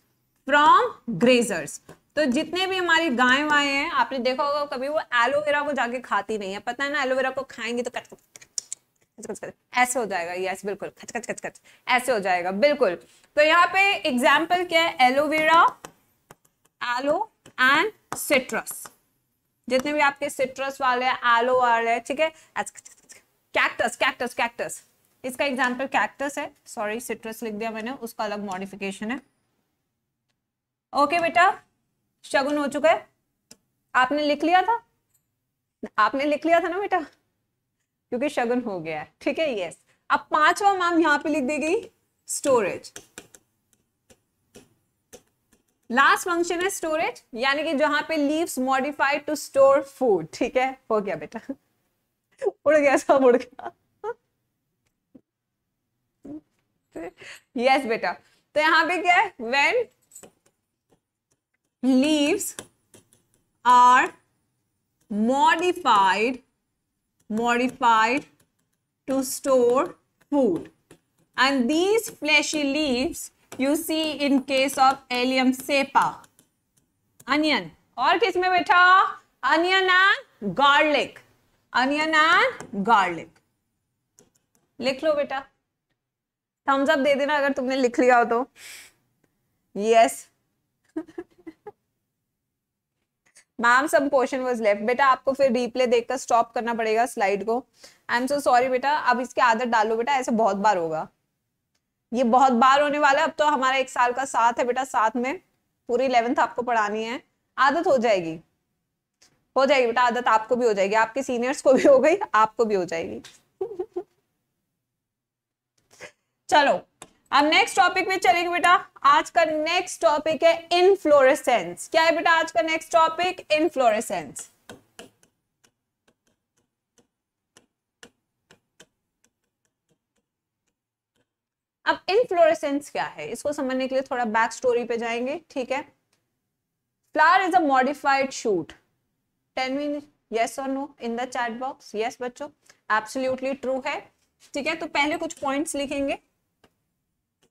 from grazers तो जितने भी हमारी गाय वाय हैं आपने देखा होगा कभी वो एलोवेरा को जाके खाती नहीं है पता है ना एलोवेरा को खाएंगी तो कट ऐसे हो जाएगा यस बिल्कुल खच खच खच खच ऐसे हो जाएगा बिल्कुल तो यहाँ पे एग्जाम्पल क्या है एलोवेरा एलो एंड सिट्रस जितने भी आपके सिट्रस वाले एलो वाले ठीक है कैक्टस कैक्टस कैक्टस इसका एग्जाम्पल कैक्टस है सॉरी सिट्रस लिख दिया मैंने उसका अलग मॉडिफिकेशन है ओके बेटा शगुन हो चुका है आपने लिख लिया था आपने लिख लिया था ना बेटा क्योंकि शगुन हो गया है ठीक है यस अब पांचवा मैम यहां पे लिख देगी स्टोरेज लास्ट फंक्शन है स्टोरेज यानी कि जहां पे leaves modified to store food ठीक है हो गया बेटा उड़ गया सब उड़ गया yes, बेटा तो यहां पे क्या है when leaves are modified modified to store food and these fleshy leaves you see in case of allium cepa onion और किस में बैठा onion and garlic onion and garlic लिख लो बेटा थम्स अप दे देना अगर तुमने लिख लिया हो तो yes ma'am some portion was left बेटा आपको फिर रिप्ले देखकर स्टॉप करना पड़ेगा स्लाइड को आई एम सो सॉरी बेटा अब इसके आदत डालो बेटा ऐसे बहुत बार होगा ये बहुत बार होने वाला है अब तो हमारा एक साल का साथ है बेटा साथ में पूरी इलेवेंथ आपको पढ़ानी है आदत हो जाएगी हो जाएगी बेटा आदत आपको भी हो जाएगी आपके सीनियर्स को भी हो गई आपको भी हो जाएगी चलो अब नेक्स्ट टॉपिक में चलेंगे बेटा आज का नेक्स्ट टॉपिक है इनफ्लोरेसेंस क्या है बेटा आज का नेक्स्ट टॉपिक इनफ्लोरेसेंस अब इनफ्लोरेसेंस क्या है इसको समझने के लिए थोड़ा बैक स्टोरी पे जाएंगे ठीक है flower is a modified shoot tell me yes और no in the chat box yes बच्चों एब्सोल्युटली ट्रू है ठीक है तो पहले कुछ पॉइंट्स लिखेंगे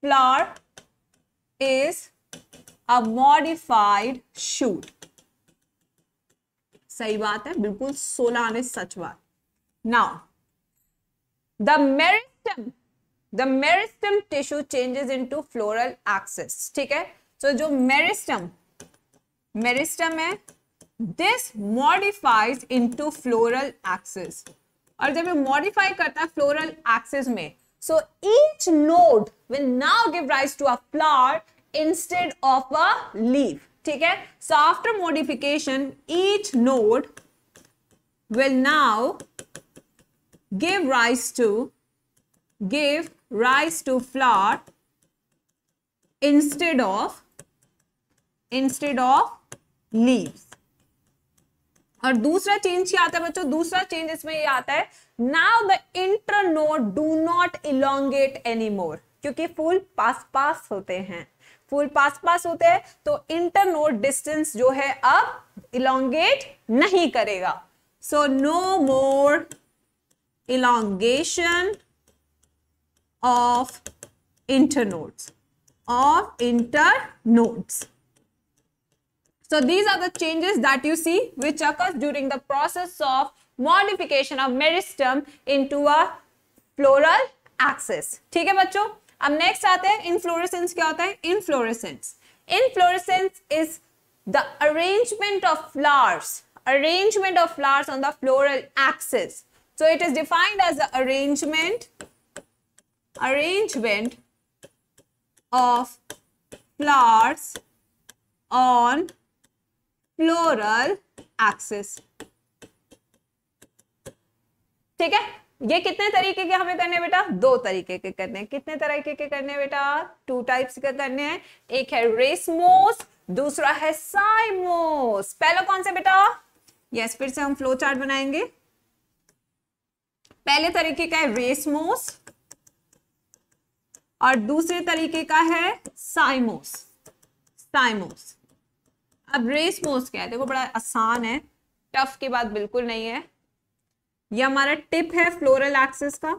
flower is a modified shoot. सही बात है बिल्कुल सोलह में सच बात now the meristem the meristem tissue changes into floral axis ठीक है सो so, जो मेरिस्टम मेरिस्टम है this modifies into floral axis और जब ये मॉडिफाई करता है फ्लोरल एक्सेस में So each node will now give rise to a flower instead of a leaf. ठीक है So after modification, each node will now give rise to give rise to flower instead of instead of leaves. और दूसरा change क्या आता है बच्चों दूसरा change इसमें ये आता है now the node do not elongate any more क्योंकि फूल पास पास होते हैं फूल पास पास होते हैं तो नोट डिस्टेंस जो है अब इलोंगेट नहीं करेगा so no more elongation of nodes of nodes so these are the changes that you see which occurs during the process of modification of meristem into a floral axis ठीक है बच्चों अब next आते हैं inflorescence क्या होता है inflorescence inflorescence is the arrangement of flowers arrangement of flowers on the floral axis. So it is defined as the arrangement, arrangement of flowers on floral axis. ठीक है ये कितने तरीके के हमें करने बेटा दो तरीके के करने हैं कितने तरीके के करने बेटा टू टाइप्स के करने हैं एक है रेसमोस दूसरा है साइमोस पहला कौन सा बेटा यस फिर से हम फ्लो चार्ट बनाएंगे पहले तरीके का है रेसमोस और दूसरे तरीके का है साइमोस साइमोस अब रेसमोस क्या है देखो बड़ा आसान है टफ की बात बिल्कुल नहीं है ये हमारा टिप है फ्लोरल एक्सिस का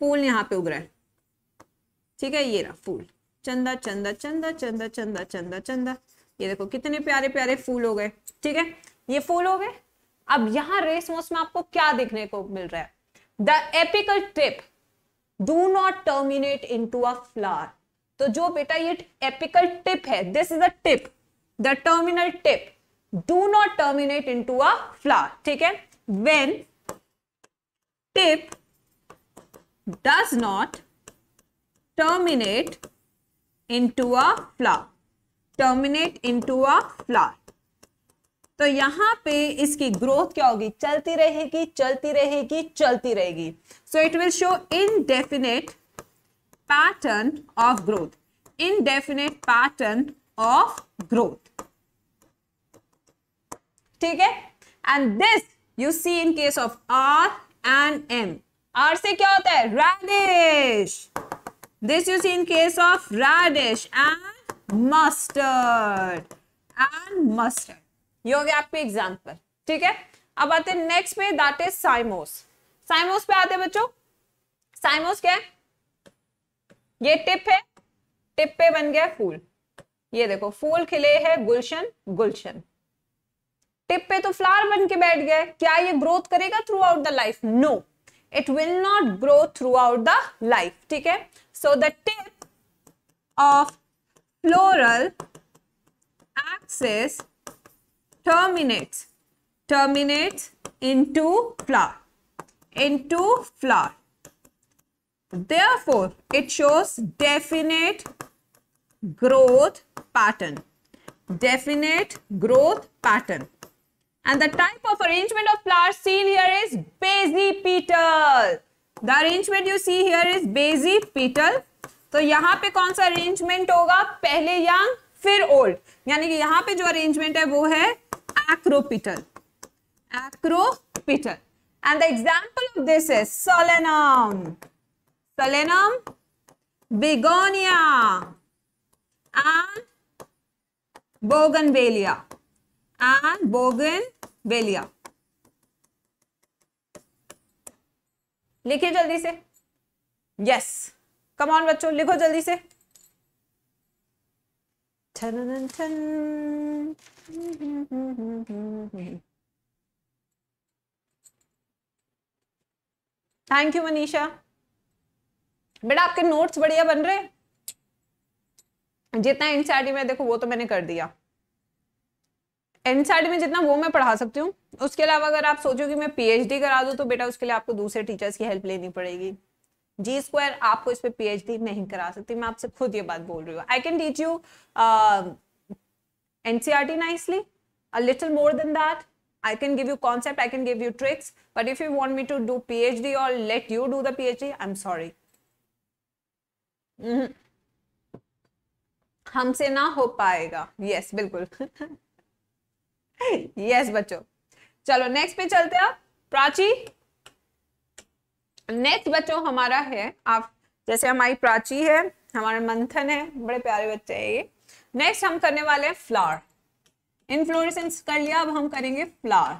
फूल यहाँ पे उग रहा है ठीक है ये रहा फूल चंदा चंदा चंदा चंदा चंदा चंदा चंदा ये देखो कितने प्यारे प्यारे फूल हो गए ठीक है ये फूल हो गए अब यहां रेस मोस में आपको क्या देखने को मिल रहा है the apical tip do not terminate into a flower तो जो बेटा ये एपिकल टिप है this is a tip the terminal tip do not terminate into a flower ठीक है when tip does not terminate into a flower terminate into a flower तो यहां पे इसकी ग्रोथ क्या होगी चलती रहेगी चलती रहेगी चलती रहेगी so it will show indefinite pattern of growth indefinite pattern of growth ठीक है and this you see in case of R N M R से क्या होता है radish this you see in case of radish and mustard and mustard ये हो गया आपके एग्जाम्पल ठीक है अब आते हैं नेक्स्ट पे दैट इज साइमोस साइमोस पे आते हैं बच्चों साइमोस क्या है ये टिप है टिप पे बन गया फूल ये देखो फूल खिले है गुलशन गुलशन टिप पे तो फ्लावर बन के बैठ गए क्या ये ग्रोथ करेगा throughout the life no it will not grow throughout the life ठीक है so the tip of floral axis terminate terminate into flower into flower therefore it shows definite growth pattern definite growth pattern And the type of arrangement of flowers seen here is basipetal. The arrangement you see here is basipetal. तो यहाँ पे कौन सा arrangement होगा पहले young फिर old यानी कि यहाँ पे जो अरेंजमेंट है वो है acropetal acropetal and the example of this is solanum solanum begonia and bougainvillea and bougainvillea वेलिया लिखिए जल्दी से यस कमान बच्चों लिखो जल्दी से थैंक यू मनीषा बेटा आपके नोट्स बढ़िया बन रहे जितना एनसीआरटी में देखो वो तो मैंने कर दिया एंड साइड में जितना वो मैं पढ़ा सकती हूँ उसके अलावा अगर आप सोचो कि मैं पीएचडी करा दूँ तो बेटा उसके लिए आपको दूसरे टीचर्स की हेल्प लेनी पड़ेगी जी स्क्वायर आपको इस पर पीएचडी नहीं करा सकती मैं आपसे खुद ये बात बोल रही हूँ I can teach you NCERT nicely a a little more than that i can give you concept i can you you tricks but if you want me to do phd or let you do the I am sorry हमसे ना हो पाएगा yes yes, बिल्कुल yes yes, बच्चों चलो next पे चलते हैं आप प्राची नेक्स्ट बच्चों हमारा है आप जैसे हमारी प्राची है हमारा मंथन है बड़े प्यारे बच्चे हैं ये नेक्स्ट हम करने वाले हैं फ्लावर इनफ्लोरेसेंस कर लिया अब हम करेंगे फ्लावर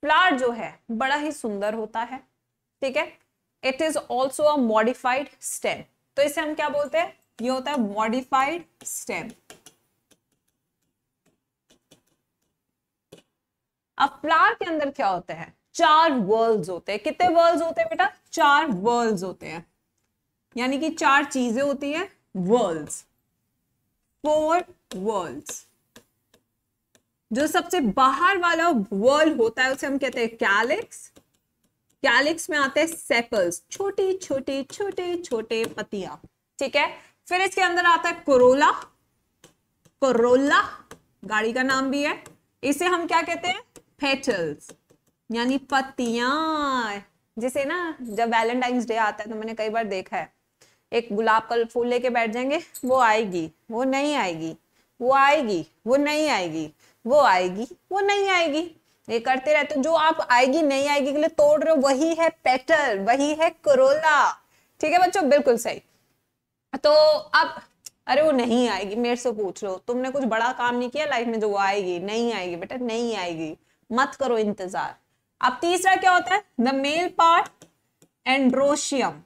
फ्लावर जो है बड़ा ही सुंदर होता है ठीक है it is also a modified stem तो इसे हम क्या बोलते हैं ये होता है मॉडिफाइड स्टेम अब फ्लावर के अंदर क्या होता है चार वर्ल्ड होते हैं कितने वर्ल्ड होते हैं बेटा चार वर्ल्ड होते हैं यानी कि चार चीजें होती है वर्ल्ड फोर वर्ल्ड जो सबसे बाहर वाला वर्ल्ड होता है उसे हम कहते हैं कैलिक्स कैलिक्स में आते हैं सेपल्स छोटी छोटी छोटे छोटे पतिया ठीक है फिर इसके अंदर आता है कोरोला कोरोला गाड़ी का नाम भी है इसे हम क्या कहते हैं पेटल्स यानी पत्तियां जिसे ना जब वैलेंटाइंस डे आता है तो मैंने कई बार देखा है एक गुलाब का फूल लेके बैठ जाएंगे वो आएगी वो नहीं आएगी वो आएगी वो नहीं आएगी वो आएगी वो नहीं आएगी ये करते रहते जो आप आएगी नहीं आएगी के लिए तोड़ रहे हो वही है पेटल वही है करोला ठीक है बच्चों बिल्कुल सही तो अब अरे वो नहीं आएगी मेरे से पूछ लो तुमने कुछ बड़ा काम नहीं किया लाइफ में जो वो आएगी नहीं आएगी बेटा नहीं आएगी मत करो इंतजार अब तीसरा क्या होता है the male part androecium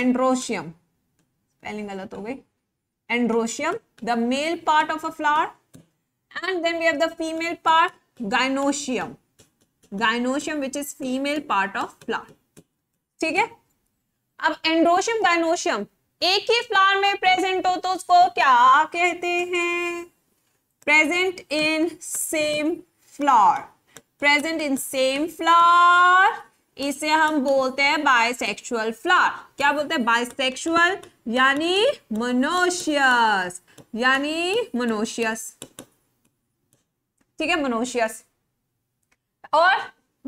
androecium spelling गलत हो गई androecium the male part of a flower and then we have the female part gynoecium gynoecium which is female part of flower ठीक है अब एंड्रोशियम गाइनोशियम एक ही फ्लावर में present हो तो उसको क्या कहते हैं present in same flower present in same flower इसे हम बोलते हैं बायसेक्सुअल फ्लॉर क्या बोलते हैं बायसेक्सुअल यानी मोनोशियस यानी मोनोशियस ठीक है मोनोशियस और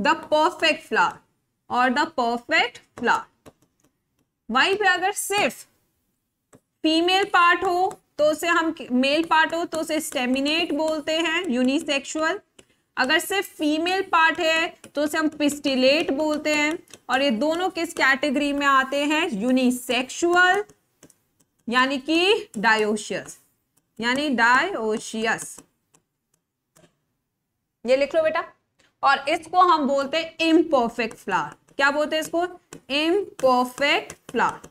द परफेक्ट फ्लॉर और द परफेक्ट फ्लॉर वहीं पे अगर सिर्फ फीमेल पार्ट हो तो उसे हम मेल पार्ट हो तो उसे स्टेमिनेट बोलते हैं यूनिसेक्सुअल अगर सिर्फ फीमेल पार्ट है तो उसे हम पिस्टिलेट बोलते हैं और ये दोनों किस कैटेगरी में आते हैं यूनिसेक्सुअल यानी कि डायोशियस यानी डायोशियस ये लिख लो बेटा और इसको हम बोलते हैं इम्परफेक्ट फ्लावर क्या बोलते हैं इसको इम्परफेक्ट फ्लावर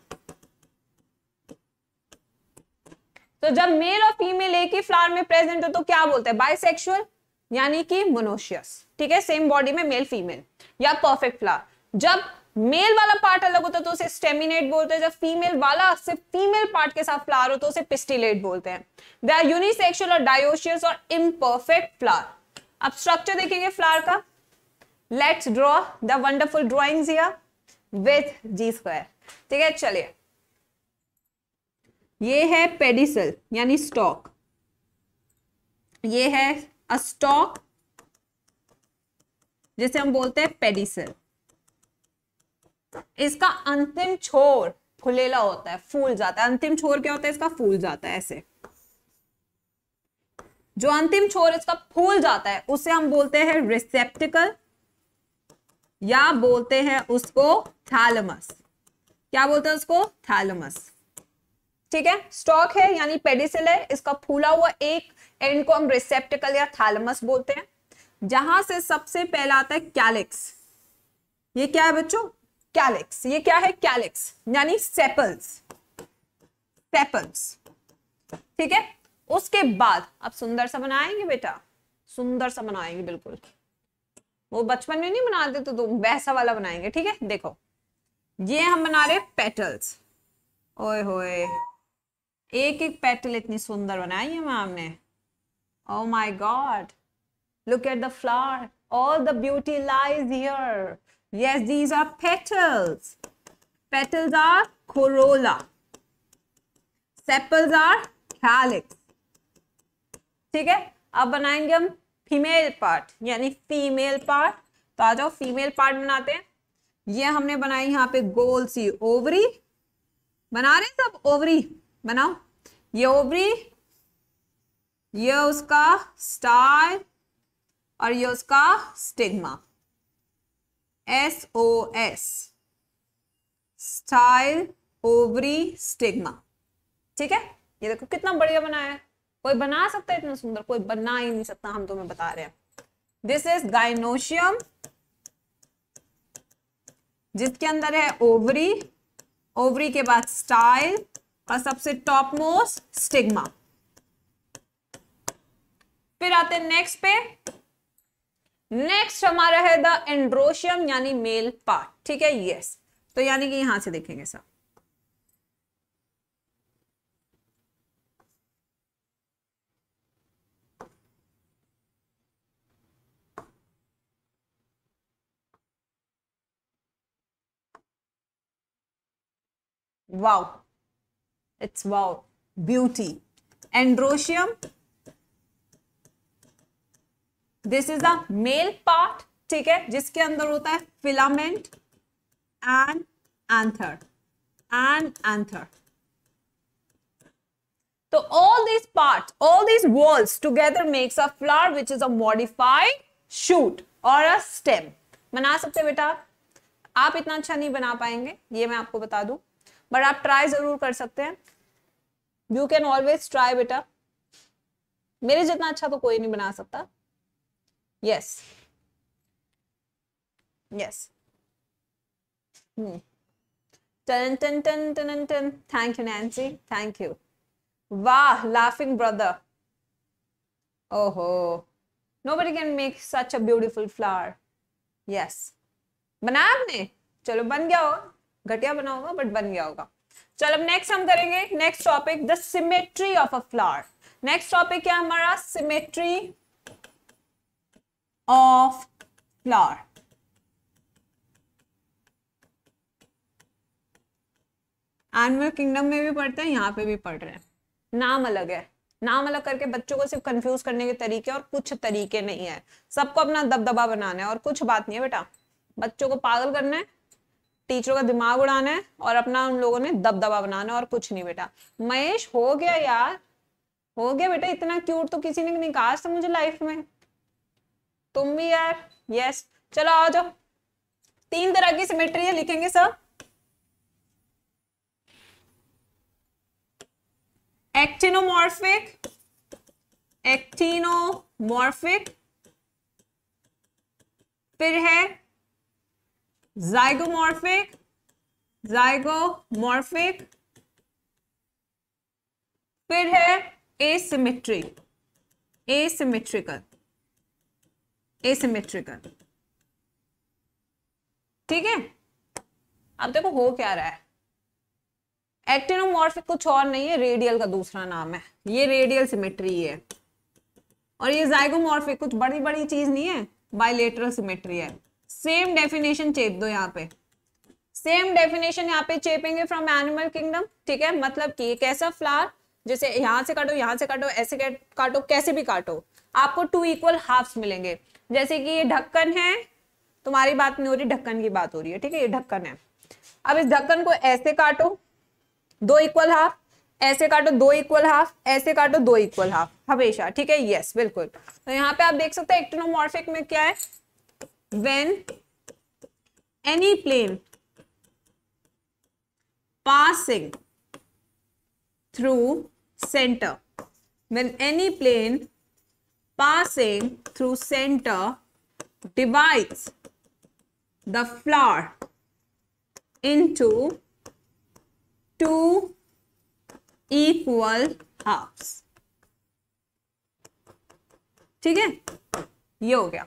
तो जब मेल और फीमेल एक ही फ्लावर में प्रेजेंट हो तो क्या बोलते हैं बाइसेक्सुअल यानी कि मोनोशियस ठीक है सेम बॉडी में मेल फीमेल या परफेक्ट फ्लावर जब मेल वाला पार्ट अलग होता है तो उसे स्टेमिनेट बोलते हैं जब फीमेल वाला सिर्फ फीमेल पार्ट के साथ फ्लावर हो तो उसे पिस्टिलेट बोलते हैं दे आर यूनिसेक्सुअल और डायोशियस और इम्परफेक्ट फ्लावर अब स्ट्रक्चर देखेंगे फ्लावर का let's draw the wonderful drawings here with G square ठीक है चलिए ये है पेडिसल यानी स्टॉक ये है अ स्टॉक जिसे हम बोलते हैं पेडिसल इसका अंतिम छोर खुलेला होता है फूल जाता है अंतिम छोर क्या होता है इसका फूल जाता है ऐसे जो अंतिम छोर इसका फूल जाता है उसे हम बोलते हैं रिसेप्टिकल या बोलते हैं उसको थैलमस क्या बोलते हैं उसको थैलमस ठीक है स्टॉक है यानी पेडिसिल है इसका फूला हुआ एक एंड इनको हम रिसेप्टिकल या थैलमस बोलते हैं जहां से सबसे पहला आता है कैलिक्स ये क्या है बच्चों कैलिक्स ये क्या है कैलिक्स यानी सेपल्स सेपल्स ठीक है उसके बाद अब सुंदर सा बनाएंगे बेटा सुंदर सा बनाएंगे बिल्कुल वो बचपन में नहीं बनाते तो तुम वैसा वाला बनाएंगे ठीक है देखो ये हम बना रहे पेटल्स ओए होए एक एक पेटल इतनी सुंदर बनाई है मैम ने Oh my God. Look at the flower. All the beauty lies here. Yes, these are petals. Petals are corolla. Sepals are calyx. ठीक है अब बनाएंगे हम फीमेल पार्ट यानी फीमेल पार्ट तो आ जाओ फीमेल पार्ट बनाते हैं ये हमने बनाई यहाँ पे गोल सी ओवरी बना रहे हैं सब ओवरी बनाओ ये ओवरी ये उसका स्टार और ये उसका stigma S O S style ovary stigma ठीक है ये देखो कितना बढ़िया बनाया है कोई बना सकता है इतना सुंदर कोई बना ही नहीं सकता हम तुम्हें बता रहे हैं दिस इज गाइनोशियम जिसके अंदर है ओवरी ओवरी के बाद स्टाइल और सबसे टॉप मोस्ट स्टिग्मा फिर आते हैं नेक्स्ट पे नेक्स्ट हमारा है द एंड्रोशियम यानी मेल पार्ट ठीक है यस तो यानी कि यहां से देखेंगे सब wow it's wow beauty androecium this is the male part ठीक है जिसके अंदर होता है filament and anther and anther तो all this part all this whorls together makes a flower which is a modified shoot और अ स्टेम बना सकते बेटा आप इतना अच्छा नहीं बना पाएंगे ये मैं आपको बता दूं बट आप ट्राई जरूर कर सकते हैं यू कैन ऑलवेज ट्राई बेटा मेरे जितना अच्छा तो कोई नहीं बना सकता Yes. Yes. Hmm. Dun, dun, dun, dun, dun, dun. Thank you, Nancy. Thank you. Wow, laughing brother. Oh, ho. nobody can make such a beautiful flower. Yes. बनाया आपने चलो बन गया होगा घटिया बना होगा बट बन गया होगा चलो अब नेक्स्ट हम करेंगे next topic the symmetry of a flower next topic क्या हमारा symmetry of flour. Animal kingdom में भी पढ़ते हैं यहाँ पे भी पढ़ रहे हैं नाम अलग है नाम अलग करके बच्चों को सिर्फ कंफ्यूज करने के तरीके और कुछ तरीके नहीं है सबको अपना दबदबा बनाना है और कुछ बात नहीं है बेटा बच्चों को पागल करना है टीचरों का दिमाग उड़ाना है और अपना उन लोगों ने दबदबा बनाना है और कुछ नहीं बेटा महेश हो गया यार हो गया बेटा इतना क्यूट तो किसी ने नहीं कहा मुझे लाइफ में तुम भी यार यस चलो आ जाओ तीन तरह की सिमेट्री है लिखेंगे सर एक्टिनोमॉर्फिक एक्टिनोमॉर्फिक फिर है जाइगोमॉर्फिक जाइगोमॉर्फिक फिर है एसिमेट्रिक एसिमेट्रिकल एसिमेट्रिकल ठीक है अब देखो हो क्या रहा है एक्टिनोमॉर्फिक कुछ और नहीं है रेडियल का दूसरा नाम है ये रेडियल सिमेट्री है और ये जाइगोमॉर्फिक कुछ बड़ी बड़ी चीज नहीं है बाइलेटरल सिमेट्री है सेम डेफिनेशन चेप दो यहाँ पे सेम डेफिनेशन यहाँ पे चेपेंगे फ्रॉम एनिमल किंगडम ठीक है मतलब कि एक ऐसा फ्लावर जैसे यहां से काटो यहां से काटो ऐसे काटो कैसे भी काटो आपको टू इक्वल हाफ्स मिलेंगे जैसे कि ये ढक्कन है तुम्हारी बात नहीं हो रही ढक्कन की बात हो रही है ठीक है ये ढक्कन है अब इस ढक्कन को ऐसे काटो दो इक्वल हाफ ऐसे काटो दो इक्वल हाफ ऐसे काटो दो इक्वल हाफ हमेशा ठीक है यस बिल्कुल तो यहाँ पे आप देख सकते हैं एक्टिनोमॉर्फिक में क्या है when any plane passing through centre when any plane passing through center divides the flower into two equal halves ठीक है ये हो गया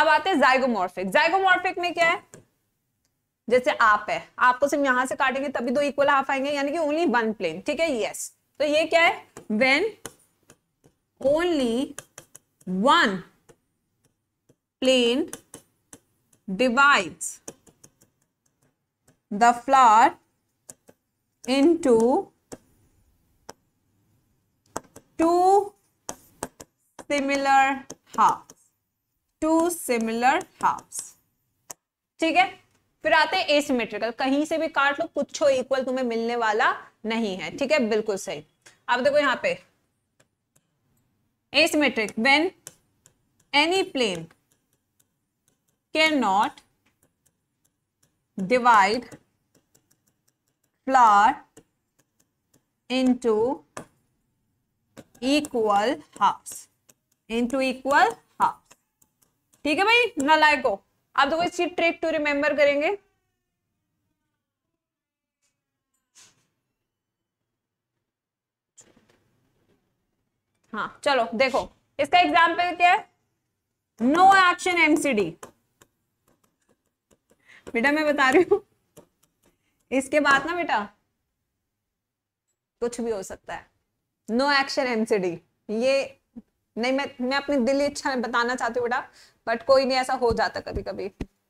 अब आते हैं जाइगोमॉर्फिक जाइगोमॉर्फिक में क्या है जैसे आप है आपको सिर्फ यहां से काटेंगे तभी दो इक्वल हाफ आएंगे यानी कि ओनली वन प्लेन ठीक है यस तो ये क्या है when only one plane divides the flower into two similar halves two similar halves ठीक है फिर आते हैं एसिमेट्रिकल कहीं से भी काट लो कुछ इक्वल तुम्हें मिलने वाला नहीं है ठीक है बिल्कुल सही अब देखो यहां पे asymmetric when any plane cannot divide flower into equal halves into equal halves ठीक है भाई नलायको आप देखो इसकी ट्रिक टू रिमेंबर करेंगे हाँ चलो देखो इसका एग्जाम्पल क्या है नो एक्शन एमसीडी बेटा मैं बता रही हूं इसके बाद ना बेटा कुछ भी हो सकता है नो एक्शन एमसीडी ये नहीं मैं मैं अपनी दिली इच्छा में बताना चाहती हूँ बेटा बट कोई नहीं ऐसा हो जाता कभी कभी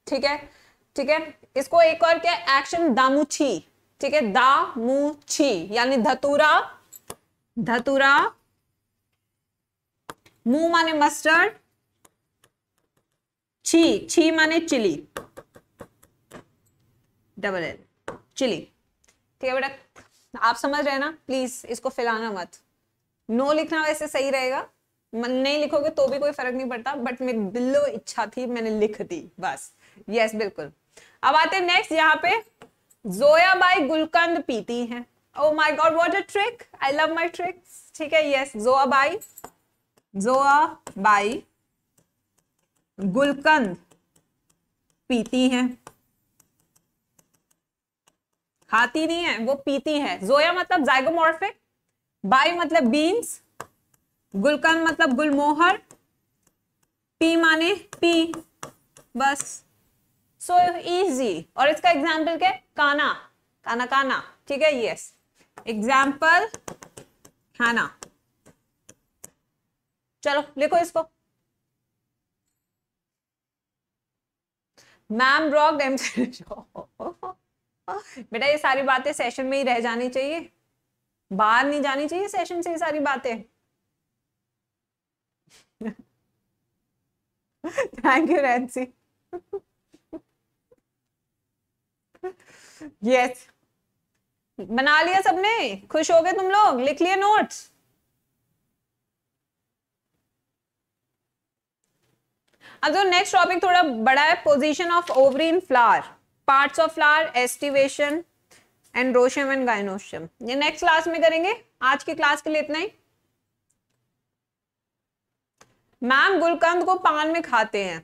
ठीक है ठीक है इसको एक और क्या एक्शन दामुची ठीक है दामुची यानी धतूरा धतूरा मुंह माने मस्टर्ड छी छी माने चिली डबल एल चिली ठीक है बेटा आप समझ रहे हैं ना प्लीज इसको फैलाना मत नो लिखना वैसे सही रहेगा नहीं लिखोगे तो भी कोई फर्क नहीं पड़ता बट मेरी बिल्लो इच्छा थी मैंने लिख दी बस यस बिल्कुल अब आते हैं नेक्स्ट यहाँ पे जोया बाई गुलकंद पीती है oh my God what a trick I love my trick ठीक है यस जोआ बाई जोआ बाई गुलकंद पीती हैं खाती नहीं है वो पीती है जोया मतलब जाइगोमॉर्फिक बाई मतलब बीन्स गुलकंद मतलब गुलमोहर पी माने पी बस सो so इजी और इसका एग्जाम्पल क्या है काना काना काना ठीक है यस एग्जाम्पल खाना चलो लिखो इसको मैम ब्रॉक बेटा ये सारी बातें सेशन में ही रह जानी चाहिए बाहर नहीं जानी चाहिए सेशन से ये सारी बातें थैंक यू रैंसी यस बना लिया सबने खुश हो गए तुम लोग लिख लिए नोट्स अब जो नेक्स्ट टॉपिक थोड़ा बड़ा है position of ovary in flower parts of flower aestivation and रोशम एंड गायनोशम ये नेक्स्ट क्लास में करेंगे आज की क्लास के लिए इतना ही मैम गुलकंद को पान में खाते हैं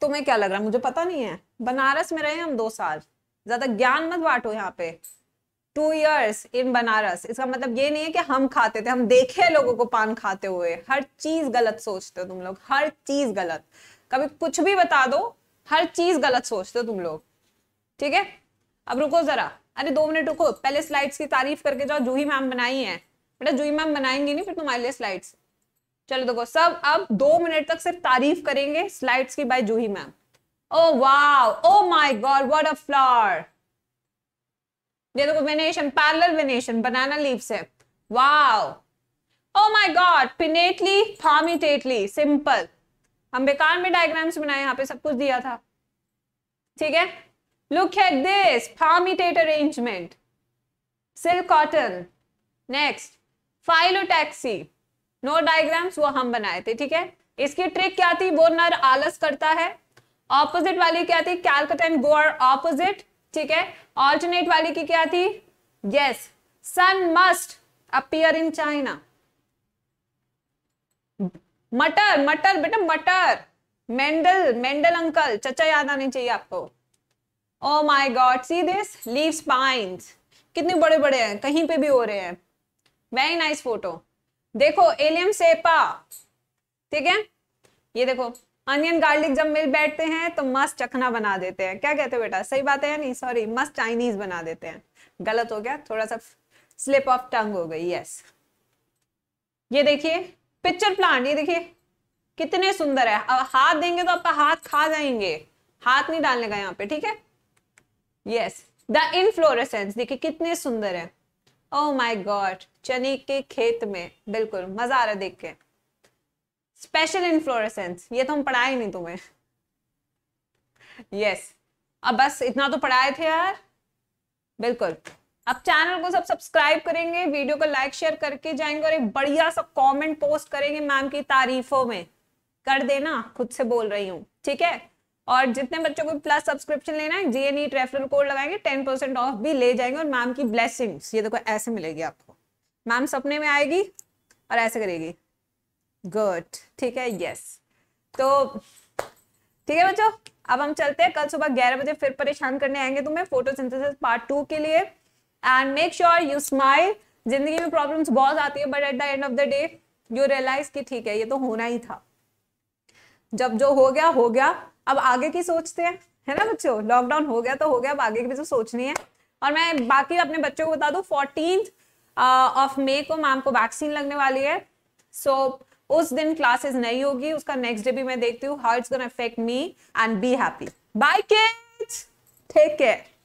तुम्हें क्या लग रहा है मुझे पता नहीं है बनारस में रहे हम दो साल ज्यादा ज्ञान मत बांटो यहाँ पे टू ईयर्स इन बनारस इसका मतलब ये नहीं है कि हम खाते थे हम देखे लोगों को पान खाते हुए हर चीज गलत सोचते हो तुम लोग हर चीज गलत कभी कुछ भी बता दो हर चीज गलत सोचते हो तुम लोग ठीक है अब रुको जरा अरे दो मिनट रुको पहले स्लाइड्स की तारीफ करके जाओ जूही मैम बनाई है बेटा जूही मैम बनाएंगी नहीं फिर तुम्हारे लिए स्लाइड्स चलो देखो सब अब दो मिनट तक सिर्फ तारीफ करेंगे स्लाइड्स की बाय जूही मैम ओ वाह oh my God what a flower देखो venation parallel venation banana leaf से wow oh my God pinnately फॉर्मिटेटली सिंपल हम बेकार में डायग्राम्स बनाए यहां पे सब कुछ दिया था ठीक है लुक एट दिस फॉर्मिटेट arrangement silk cotton next phyllotaxy no diagrams वो हम बनाए थे ठीक है इसकी ट्रिक क्या थी वो नर आलस करता है ऑपोजिट वाली क्या थी कैलकटा एंड गोअर ऑपोजिट ठीक है ऑल्टरनेट वाली की क्या थी yes sun must appear in China मटर मटर बेटा मटर मेंडल मेंडल अंकल चचा याद आने चाहिए आपको oh my God see this leave pines कितने बड़े बड़े हैं कहीं पे भी हो रहे हैं वेरी नाइस फोटो देखो एलियम सेपा ठीक है ये देखो अनियन गार्लिक जब मिल बैठते हैं तो मस्त चखना बना देते हैं क्या कहते हो बेटा सही बात है नहीं सॉरी मस्त चाइनीज बना देते हैं गलत हो गया थोड़ा सा स्लिप ऑफ टंग हो गई यस ये देखिए पिक्चर प्लांट ये देखिए कितने सुंदर है अब हाथ देंगे तो आपका हाथ खा जाएंगे हाथ नहीं डालने का यहाँ पे ठीक है यस द इनफ्लोरेसेंस देखिए कितने सुंदर है ओह माय गॉड चने के खेत में बिल्कुल मजा आ रहा है देख के स्पेशल इनफ्लोरसेंस ये तो हम पढ़ाए नहीं तुम्हें यस अब बस इतना तो पढ़ाए थे यार बिल्कुल अब चैनल को सब सब्सक्राइब करेंगे वीडियो को लाइक शेयर करके जाएंगे और एक बढ़िया सा कमेंट पोस्ट करेंगे मैम की तारीफों में कर देना खुद से बोल रही हूँ ठीक है और जितने बच्चों को प्लस सब्सक्रिप्शन लेना है जीएनई रेफरल कोड लगाएंगे टेन परसेंट ऑफ भी ले जाएंगे और मैम की ब्लेसिंग्स ये देखो ऐसे मिलेगी आपको मैम सपने में आएगी और ऐसे करेगी गुड ठीक है यस तो ठीक है बच्चों अब हम चलते हैं कल सुबह ग्यारह बजे फिर परेशान करने आएंगे तुम्हें फोटोसिंथेसिस पार्ट टू के लिए and make sure you smile जिंदगी में प्रॉब्लम्स बहुत आती है but at the end of the day you realise कि ठीक है ये तो होना ही था जब जो हो गया हो गया अब आगे की सोचते हैं है ना बच्चों लॉकडाउन हो गया तो हो गया अब आगे की भी तो सोचनी है और मैं बाकी अपने बच्चों को बता दू फोर्टीन ऑफ मे को मैम को वैक्सीन लगने वाली है सो so, उस दिन क्लासेस नहीं होगी उसका नेक्स्ट डे भी मैं देखती हूँ how it's gonna affect me and be happy bye take care